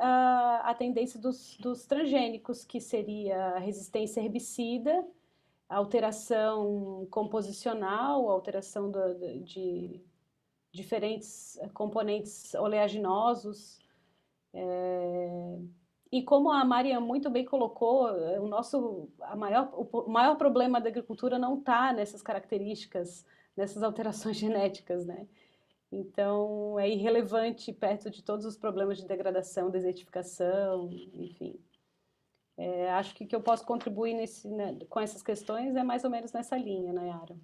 a tendência dos, dos transgênicos, que seria resistência herbicida, alteração composicional, alteração do, de diferentes componentes oleaginosos. É... E como a Maria muito bem colocou, eh, o nosso a maior, o maior problema da agricultura não está nessas características nessas alterações genéticas, né? Então, é irrelevante perto de todos os problemas de degradação, desertificação, enfim. É, acho que que eu posso contribuir nesse, né, com essas questões é mais ou menos nessa linha, Nayara. Né,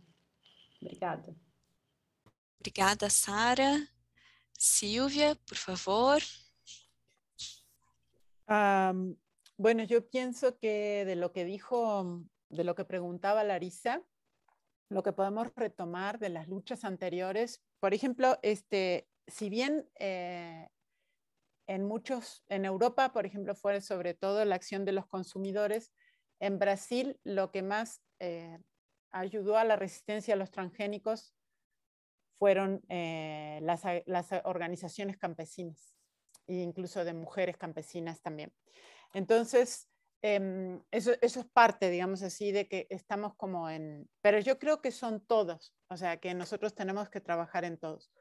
Obrigada. Obrigada, Sara. Silvia, por favor. Um, bueno, yo pienso que de lo que dijo, de lo que preguntaba Larissa. lo que podemos retomar de las luchas anteriores. Por ejemplo, este, si bien eh, en muchos, en Europa, por ejemplo, fue sobre todo la acción de los consumidores, en Brasil lo que más eh, ayudó a la resistencia a los transgénicos fueron eh, las, organizaciones campesinas, e incluso de mujeres campesinas también. Entonces, Em, eso, es parte, digamos así, de que estamos como en... Pero yo creo que son todos, o sea, que nosotros tenemos que trabajar en todos.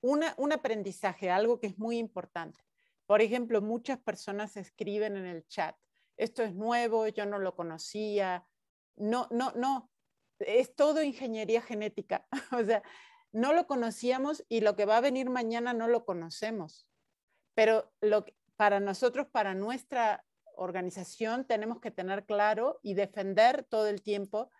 un aprendizaje, algo que es muy importante. Por ejemplo, muchas personas escriben en el chat, esto es nuevo, yo no lo conocía. No, no, no, es todo ingeniería genética. o sea, no lo conocíamos y lo que va a venir mañana no lo conocemos. Pero lo para nosotros, para nuestra organización tenemos que tener claro y defender todo el tiempo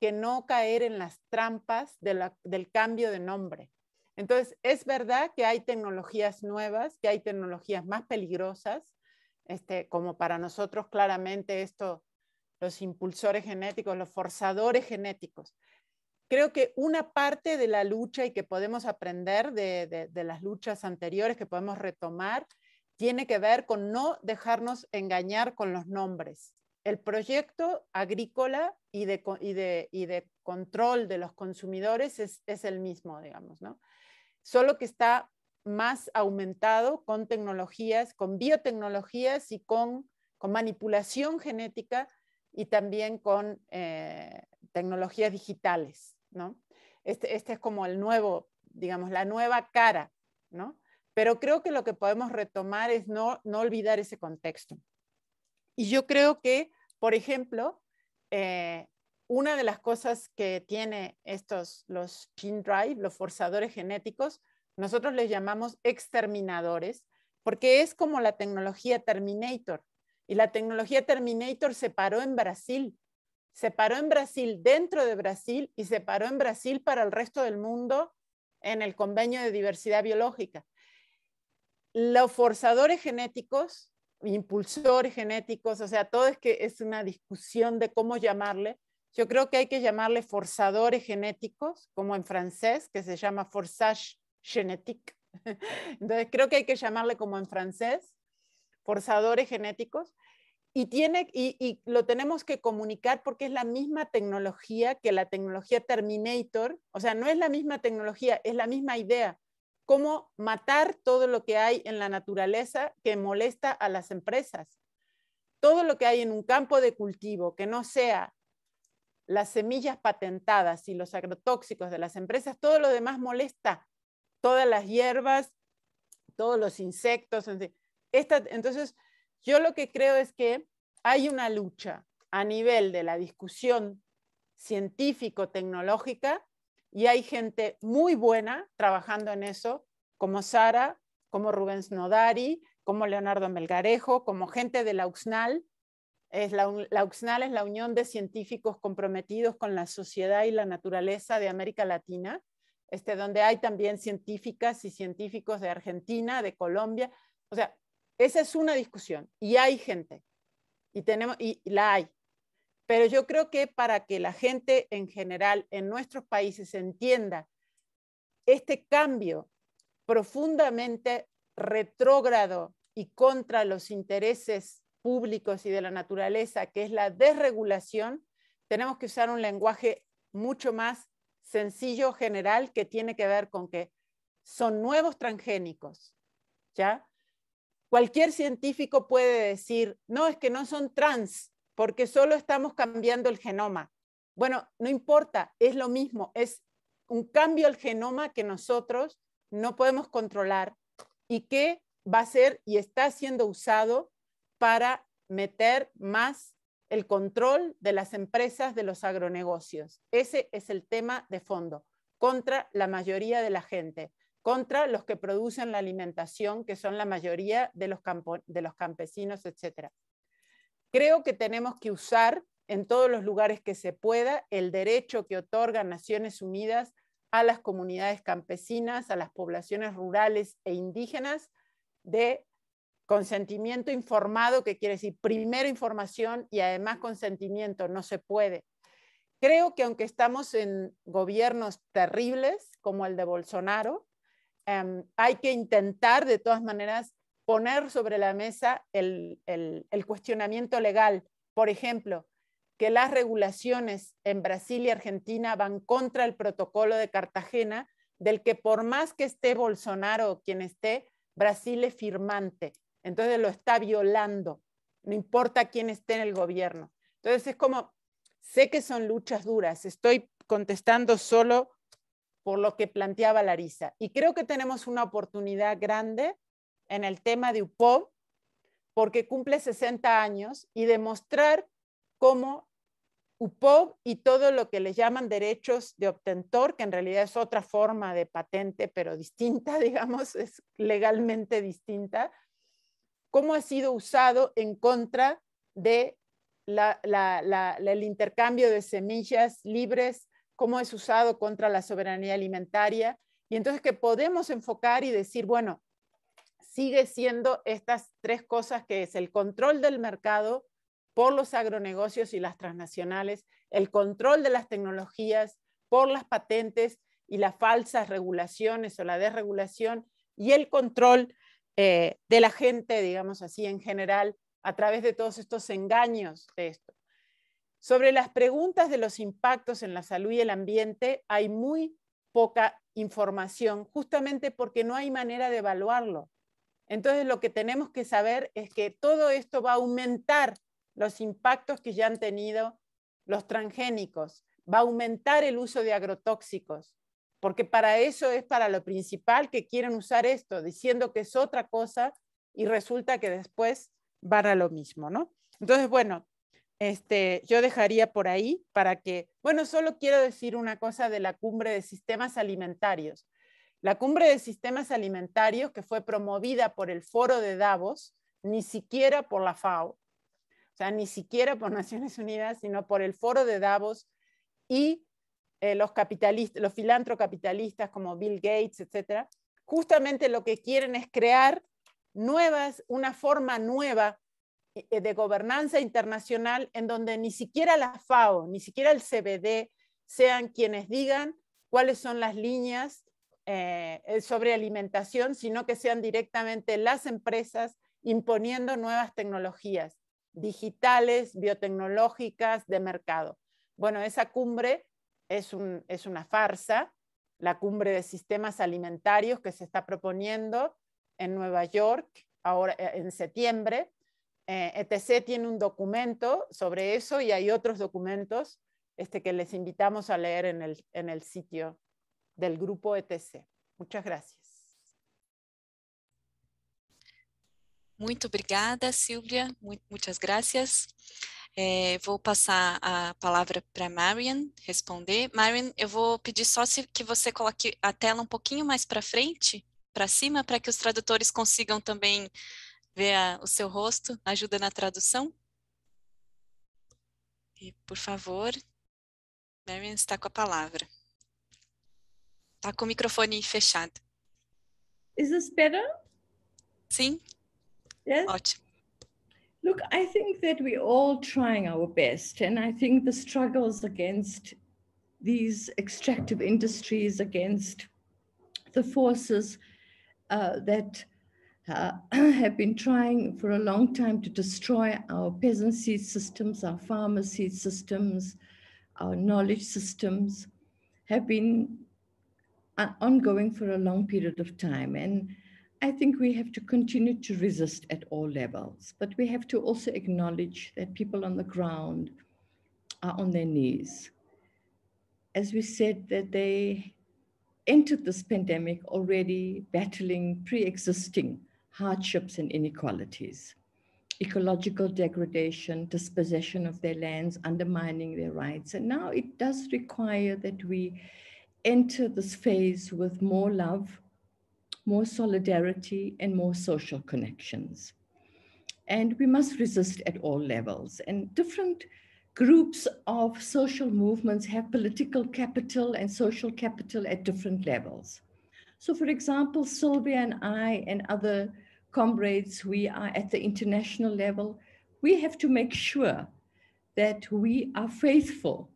que no caer en las trampas del cambio de nombre. Entonces, es verdad que hay tecnologías nuevas, que hay tecnologías más peligrosas, este, como para nosotros claramente esto, los impulsores genéticos, los forzadores genéticos. Creo que una parte de la lucha y que podemos aprender de las luchas anteriores, que podemos retomar, tiene que ver con no dejarnos engañar con los nombres. El proyecto agrícola y de, control de los consumidores es, el mismo, digamos, ¿no? Solo que está más aumentado con tecnologías, con biotecnologías y con, manipulación genética y también con eh, tecnologías digitales, ¿no? Este, este, es como el nuevo, digamos, la nueva cara, ¿no? Pero creo que lo que podemos retomar es no, olvidar ese contexto. Y yo creo que, por ejemplo, eh, una de las cosas que tiene estos, los gene drive, los forzadores genéticos, nosotros les llamamos exterminadores, porque es como la tecnología Terminator. Y la tecnología Terminator se paró en Brasil, se paró en Brasil dentro de Brasil y se paró en Brasil para el resto del mundo en el convenio de diversidad biológica los forzadores genéticos, impulsores genéticos, o sea, todo es que es una discusión de cómo llamarle. Yo creo que hay que llamarle forzadores genéticos, como en francés, que se llama forçage génétique. Entonces, creo que hay que llamarle como en francés, forzadores genéticos. Y, tiene, y, y lo tenemos que comunicar porque es la misma tecnología que la tecnología Terminator. O sea, no es la misma tecnología, es la misma idea cómo matar todo lo que hay en la naturaleza que molesta a las empresas. Todo lo que hay en un campo de cultivo que no sea las semillas patentadas y los agrotóxicos de las empresas, todo lo demás molesta. Todas las hierbas, todos los insectos. entonces, yo lo que creo es que hay una lucha a nivel de la discusión científico-tecnológica y hay gente muy buena trabajando en eso, como Sara, como Rubens Nodari, como Leonardo Melgarejo, como gente de la UXNAL. Es la, UXNAL es la Unión de Científicos Comprometidos con la Sociedad y la Naturaleza de América Latina, este, donde hay también científicas y científicos de Argentina, de Colombia. O sea, esa es una discusión y hay gente y, tenemos, y la hay. Pero yo creo que para que la gente en general en nuestros países entienda este cambio profundamente retrógrado y contra los intereses públicos y de la naturaleza, que es la desregulación, tenemos que usar un lenguaje mucho más sencillo, general, que tiene que ver con que son nuevos transgénicos, ¿ya? Cualquier científico puede decir, no, es que no son trans, porque solo estamos cambiando el genoma. Bueno, no importa, es lo mismo, es un cambio al genoma que nosotros no podemos controlar y que va a ser y está siendo usado para meter más el control de las empresas de los agronegocios. Ese es el tema de fondo, contra la mayoría de la gente, contra los que producen la alimentación, que son la mayoría de los, campesinos, etcétera. Creo que tenemos que usar en todos los lugares que se pueda el derecho que otorgan Naciones Unidas a las comunidades campesinas, a las poblaciones rurales e indígenas de consentimiento informado, que quiere decir primero información y además consentimiento, no se puede. Creo que aunque estamos en gobiernos terribles como el de Bolsonaro, em, hay que intentar de todas maneras poner sobre la mesa el, cuestionamiento legal. Por ejemplo, que las regulaciones en Brasil y Argentina van contra el protocolo de Cartagena, del que por más que esté Bolsonaro o quien esté, Brasil es firmante. Entonces lo está violando, no importa quién esté en el gobierno. Entonces es como, sé que son luchas duras, estoy contestando solo por lo que planteaba Larisa. Y creo que tenemos una oportunidad grande en el tema de UPOV porque cumple 60 años y demostrar cómo UPOV y todo lo que le llaman derechos de obtentor, que en realidad es otra forma de patente, pero distinta, digamos, es legalmente distinta, cómo ha sido usado en contra de el intercambio de semillas libres, cómo es usado contra la soberanía alimentaria, y entonces que podemos enfocar y decir, bueno, sigue siendo estas tres cosas que es el control del mercado por los agronegocios y las transnacionales, el control de las tecnologías por las patentes y las falsas regulaciones o la desregulación y el control eh, de la gente, digamos así, en general, a través de todos estos engaños de esto. Sobre las preguntas de los impactos en la salud y el ambiente hay muy poca información, justamente porque no hay manera de evaluarlo. Entonces lo que tenemos que saber es que todo esto va a aumentar los impactos que ya han tenido los transgénicos, va a aumentar el uso de agrotóxicos, porque para eso es para lo principal que quieren usar esto, diciendo que es otra cosa y resulta que después van a lo mismo, ¿no? Entonces, bueno, este, yo dejaría por ahí para que, bueno, solo quiero decir una cosa de la cumbre de sistemas alimentarios. La cumbre de sistemas alimentarios, que fue promovida por el Foro de Davos, ni siquiera por la FAO, o sea, ni siquiera por Naciones Unidas, sino por el Foro de Davos y eh, los, capitalistas, los filantrocapitalistas como Bill Gates, etcétera, justamente lo que quieren es crear nuevas, una forma nueva eh, eh, de gobernanza internacional en donde ni siquiera la FAO, ni siquiera el CBD sean quienes digan cuáles son las líneas eh, eh, sobre alimentación, sino que sean directamente las empresas imponiendo nuevas tecnologías digitales, biotecnológicas, de mercado. Bueno, esa cumbre es, una farsa, la cumbre de sistemas alimentarios que se está proponiendo en Nueva York ahora eh, en septiembre. ETC e tiene un documento sobre eso y hay otros documentos este, que les invitamos a leer en el sitio del grupo ETC. Muchas gracias. Muito obrigada, Silvia. Muitas graças. É, eh, vou passar a palavra para Marian responder. Marian, eu vou pedir só que você coloque a tela um pouquinho mais para frente, para cima, para que os tradutores consigam também ver a, o seu rosto. Ajuda na tradução. E, por favor, Marian está com a palavra. Tá com o microfone fechado. Is this better? Sim. Yes. Ótimo. Look, I think that we're all trying our best, and I think the struggles against these extractive industries, against the forces uh, that uh, have been trying for a long time to destroy our peasant seed systems, our farmer seed systems, our knowledge systems, have been ongoing for a long period of time. And I think we have to continue to resist at all levels, but we have to also acknowledge that people on the ground are on their knees. As we said, that they entered this pandemic already battling pre existing hardships and inequalities, ecological degradation, dispossession of their lands, undermining their rights. And now it does require that we enter this phase with more love, more solidarity, and more social connections. And we must resist at all levels. And different groups of social movements have political capital and social capital at different levels. So, for example, Sylvia and I and other comrades, we are at the international level. We have to make sure that we are faithful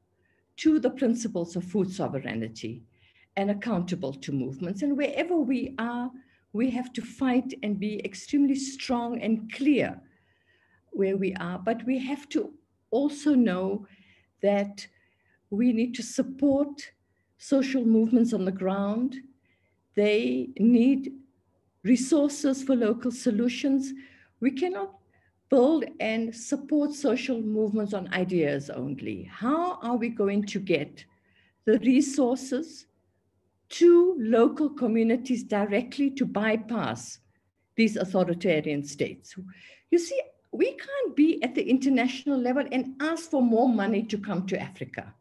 to the principles of food sovereignty and accountable to movements. And wherever we are, we have to fight and be extremely strong and clear where we are. But we have to also know that we need to support social movements on the ground. They need resources for local solutions. We cannot build and support social movements on ideas only. How are we going to get the resources to local communities directly to bypass these authoritarian states? You see, we can't be at the international level and ask for more money to come to Africa,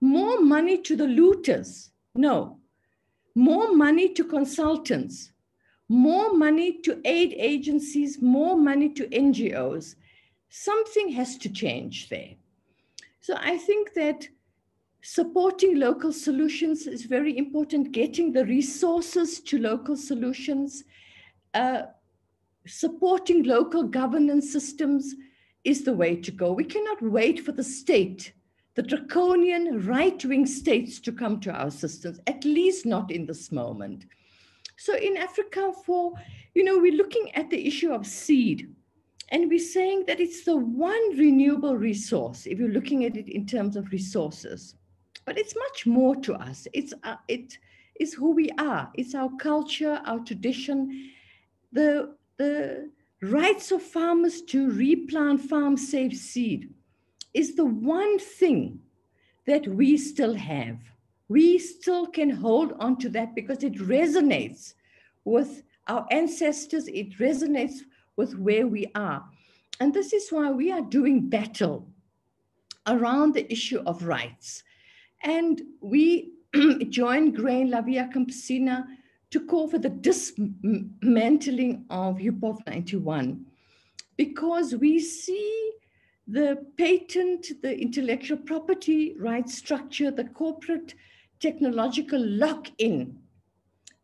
more money to the looters. No, more money to consultants more money to aid agencies, more money to NGOs. Something has to change there. So I think that supporting local solutions is very important, getting the resources to local solutions, uh, supporting local governance systems is the way to go. We cannot wait for the state, the draconian right wing states to come to our assistance. at least not in this moment. So in Africa, for you know, we're looking at the issue of seed, and we're saying that it's the one renewable resource if you're looking at it in terms of resources. But it's much more to us. It's uh, it is who we are. It's our culture, our tradition, the the rights of farmers to replant farm safe seed is the one thing that we still have we still can hold on to that because it resonates with our ancestors, it resonates with where we are. And this is why we are doing battle around the issue of rights. And we joined Grain La Via Campesina to call for the dismantling of Hip 91 because we see the patent, the intellectual property rights structure, the corporate technological lock in.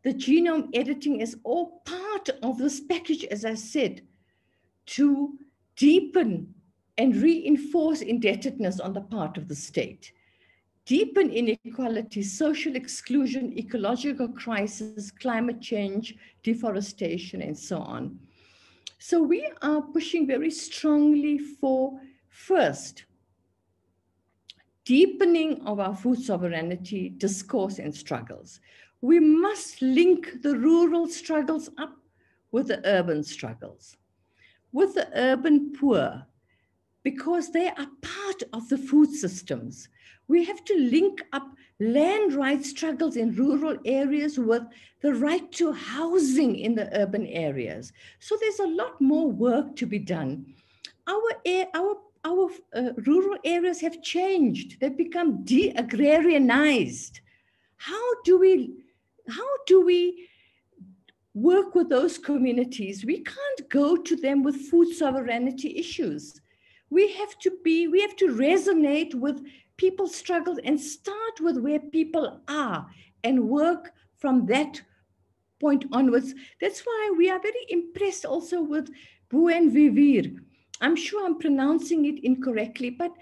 The genome editing is all part of this package, as I said, to deepen and reinforce indebtedness on the part of the state, deepen inequality, social exclusion, ecological crisis, climate change, deforestation, and so on. So we are pushing very strongly for first, deepening of our food sovereignty discourse and struggles. We must link the rural struggles up with the urban struggles, with the urban poor, because they are part of the food systems. We have to link up land rights struggles in rural areas with the right to housing in the urban areas. So there's a lot more work to be done. Our, our our uh, rural areas have changed. They've become de-agrarianized. How do we, how do we work with those communities? We can't go to them with food sovereignty issues. We have to be, we have to resonate with people's struggles and start with where people are and work from that point onwards. That's why we are very impressed also with Buen Vivir I'm sure I'm pronouncing it incorrectly, but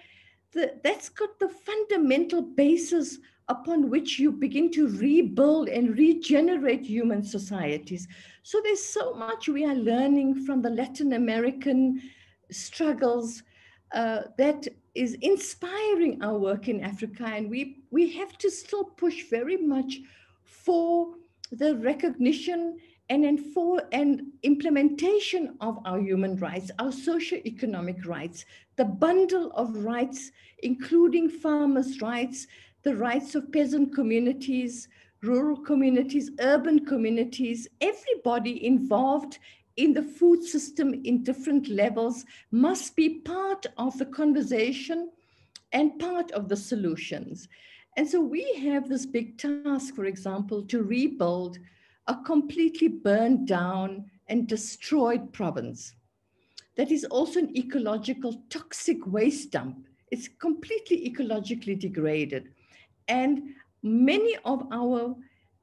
the, that's got the fundamental basis upon which you begin to rebuild and regenerate human societies. So there's so much we are learning from the Latin American struggles uh, that is inspiring our work in Africa. And we, we have to still push very much for the recognition and, enfor- and implementation of our human rights, our socio-economic rights, the bundle of rights, including farmers' rights, the rights of peasant communities, rural communities, urban communities, everybody involved in the food system in different levels must be part of the conversation and part of the solutions. And so we have this big task, for example, to rebuild a completely burned down and destroyed province that is also an ecological toxic waste dump. It's completely ecologically degraded. And many of our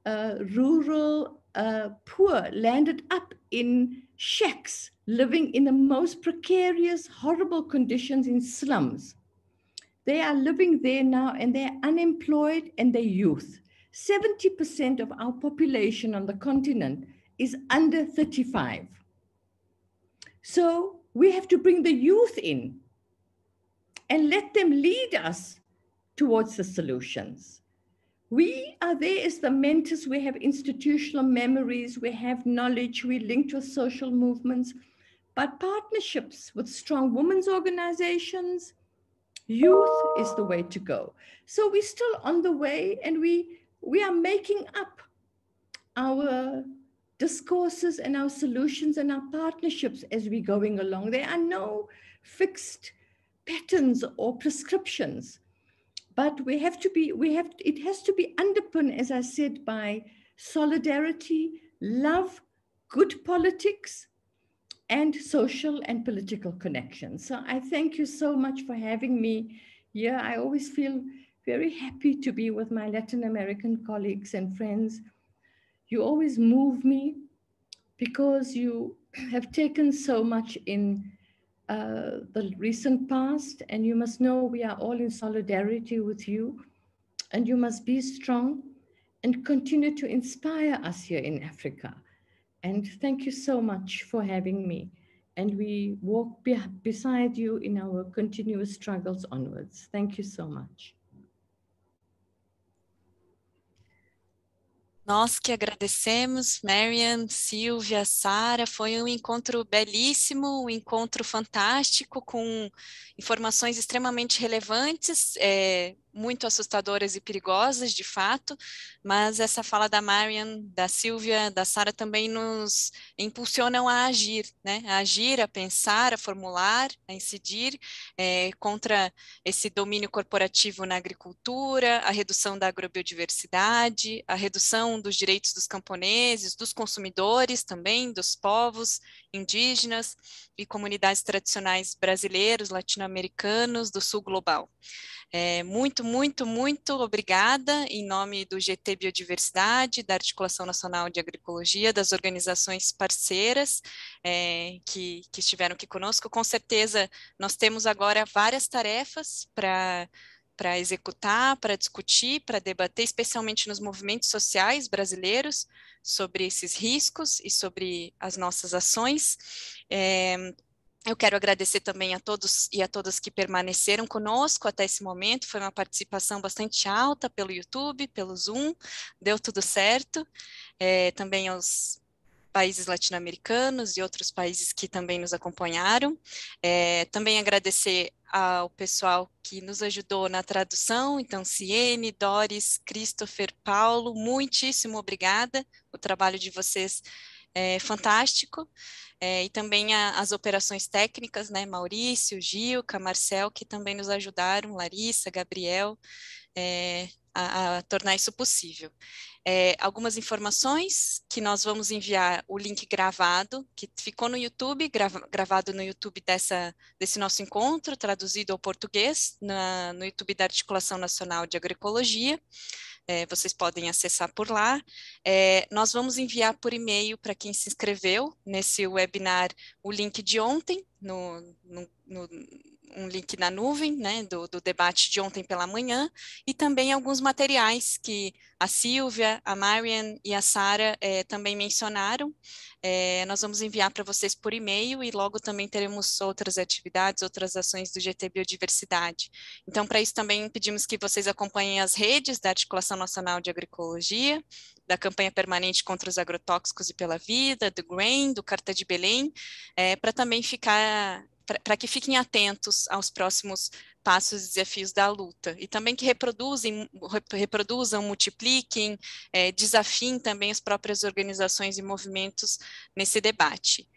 uh, rural uh, poor landed up in shacks, living in the most precarious, horrible conditions in slums. They are living there now and they're unemployed and they're youth. 70% of our population on the continent is under 35. So we have to bring the youth in and let them lead us towards the solutions. We are there as the mentors. We have institutional memories, we have knowledge, we link to social movements, but partnerships with strong women's organizations, youth is the way to go. So we're still on the way and we we are making up our discourses and our solutions and our partnerships as we're going along. There are no fixed patterns or prescriptions, but we have to be, we have, it has to be underpinned, as I said, by solidarity, love, good politics, and social and political connections. So I thank you so much for having me here. I always feel very happy to be with my Latin American colleagues and friends. You always move me because you have taken so much in uh, the recent past, and you must know we are all in solidarity with you, and you must be strong and continue to inspire us here in Africa. And thank you so much for having me. And we walk be beside you in our continuous struggles onwards. Thank you so much. Nós que agradecemos, Marian, Silvia, Sara, foi um encontro belíssimo, um encontro fantástico, com informações extremamente relevantes, é, muito assustadoras e perigosas, de fato, mas essa fala da Marian, da Silvia, da Sara também nos impulsionam a agir, né? A agir, a pensar, a formular, a incidir é, contra esse domínio corporativo na agricultura, a redução da agrobiodiversidade, a redução dos direitos dos camponeses, dos consumidores também, dos povos indígenas e comunidades tradicionais brasileiros, latino-americanos, do sul global. É, muito muito, muito, muito obrigada em nome do GT Biodiversidade, da Articulação Nacional de Agroecologia, das organizações parceiras é, que, que estiveram aqui conosco. Com certeza, nós temos agora várias tarefas para para executar, para discutir, para debater, especialmente nos movimentos sociais brasileiros, sobre esses riscos e sobre as nossas ações. É, eu quero agradecer também a todos e a todas que permaneceram conosco até esse momento. Foi uma participação bastante alta pelo YouTube, pelo Zoom, deu tudo certo. É, também aos países latino-americanos e outros países que também nos acompanharam. É, também agradecer ao pessoal que nos ajudou na tradução, então Ciene, Doris, Christopher, Paulo, muitíssimo obrigada. O trabalho de vocês é, fantástico. É, e também a, as operações técnicas, né? Maurício, Gilca, Marcel, que também nos ajudaram, Larissa, Gabriel, é, a, a, tornar isso possível. É, algumas informações que nós vamos enviar o link gravado, que ficou no YouTube, grava, gravado no YouTube dessa, desse nosso encontro, traduzido ao português, na, no YouTube da Articulação Nacional de Agroecologia é, vocês podem acessar por lá. É, nós vamos enviar por e-mail para quem se inscreveu nesse webinar o link de ontem no, no, no, um link na nuvem, né, do, do, debate de ontem pela manhã, e também alguns materiais que a Silvia, a Marian e a Sara é, também mencionaram. É, nós vamos enviar para vocês por e-mail e logo também teremos outras atividades, outras ações do GT Biodiversidade. Então, para isso também pedimos que vocês acompanhem as redes da Articulação Nacional de Agroecologia, da campanha permanente contra os agrotóxicos e pela vida, do GRAIN, do Carta de Belém, é, para também ficar para que fiquem atentos aos próximos passos e desafios da luta e também que reproduzem, reproduzam, multipliquem, é, desafiem também as próprias organizações e movimentos nesse debate.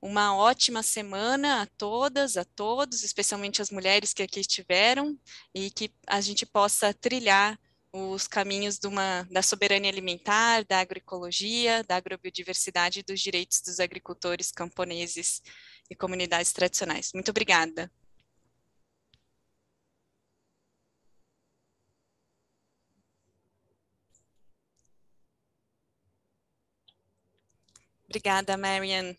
Uma ótima semana a todas, a todos, especialmente as mulheres que aqui estiveram e que a gente possa trilhar os caminhos uma, da soberania alimentar, da agroecologia, da agrobiodiversidade e dos direitos dos agricultores, camponeses e comunidades tradicionais. Muito obrigada. Obrigada, Marian.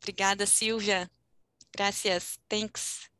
Obrigada, Silvia. Gracias. Thanks.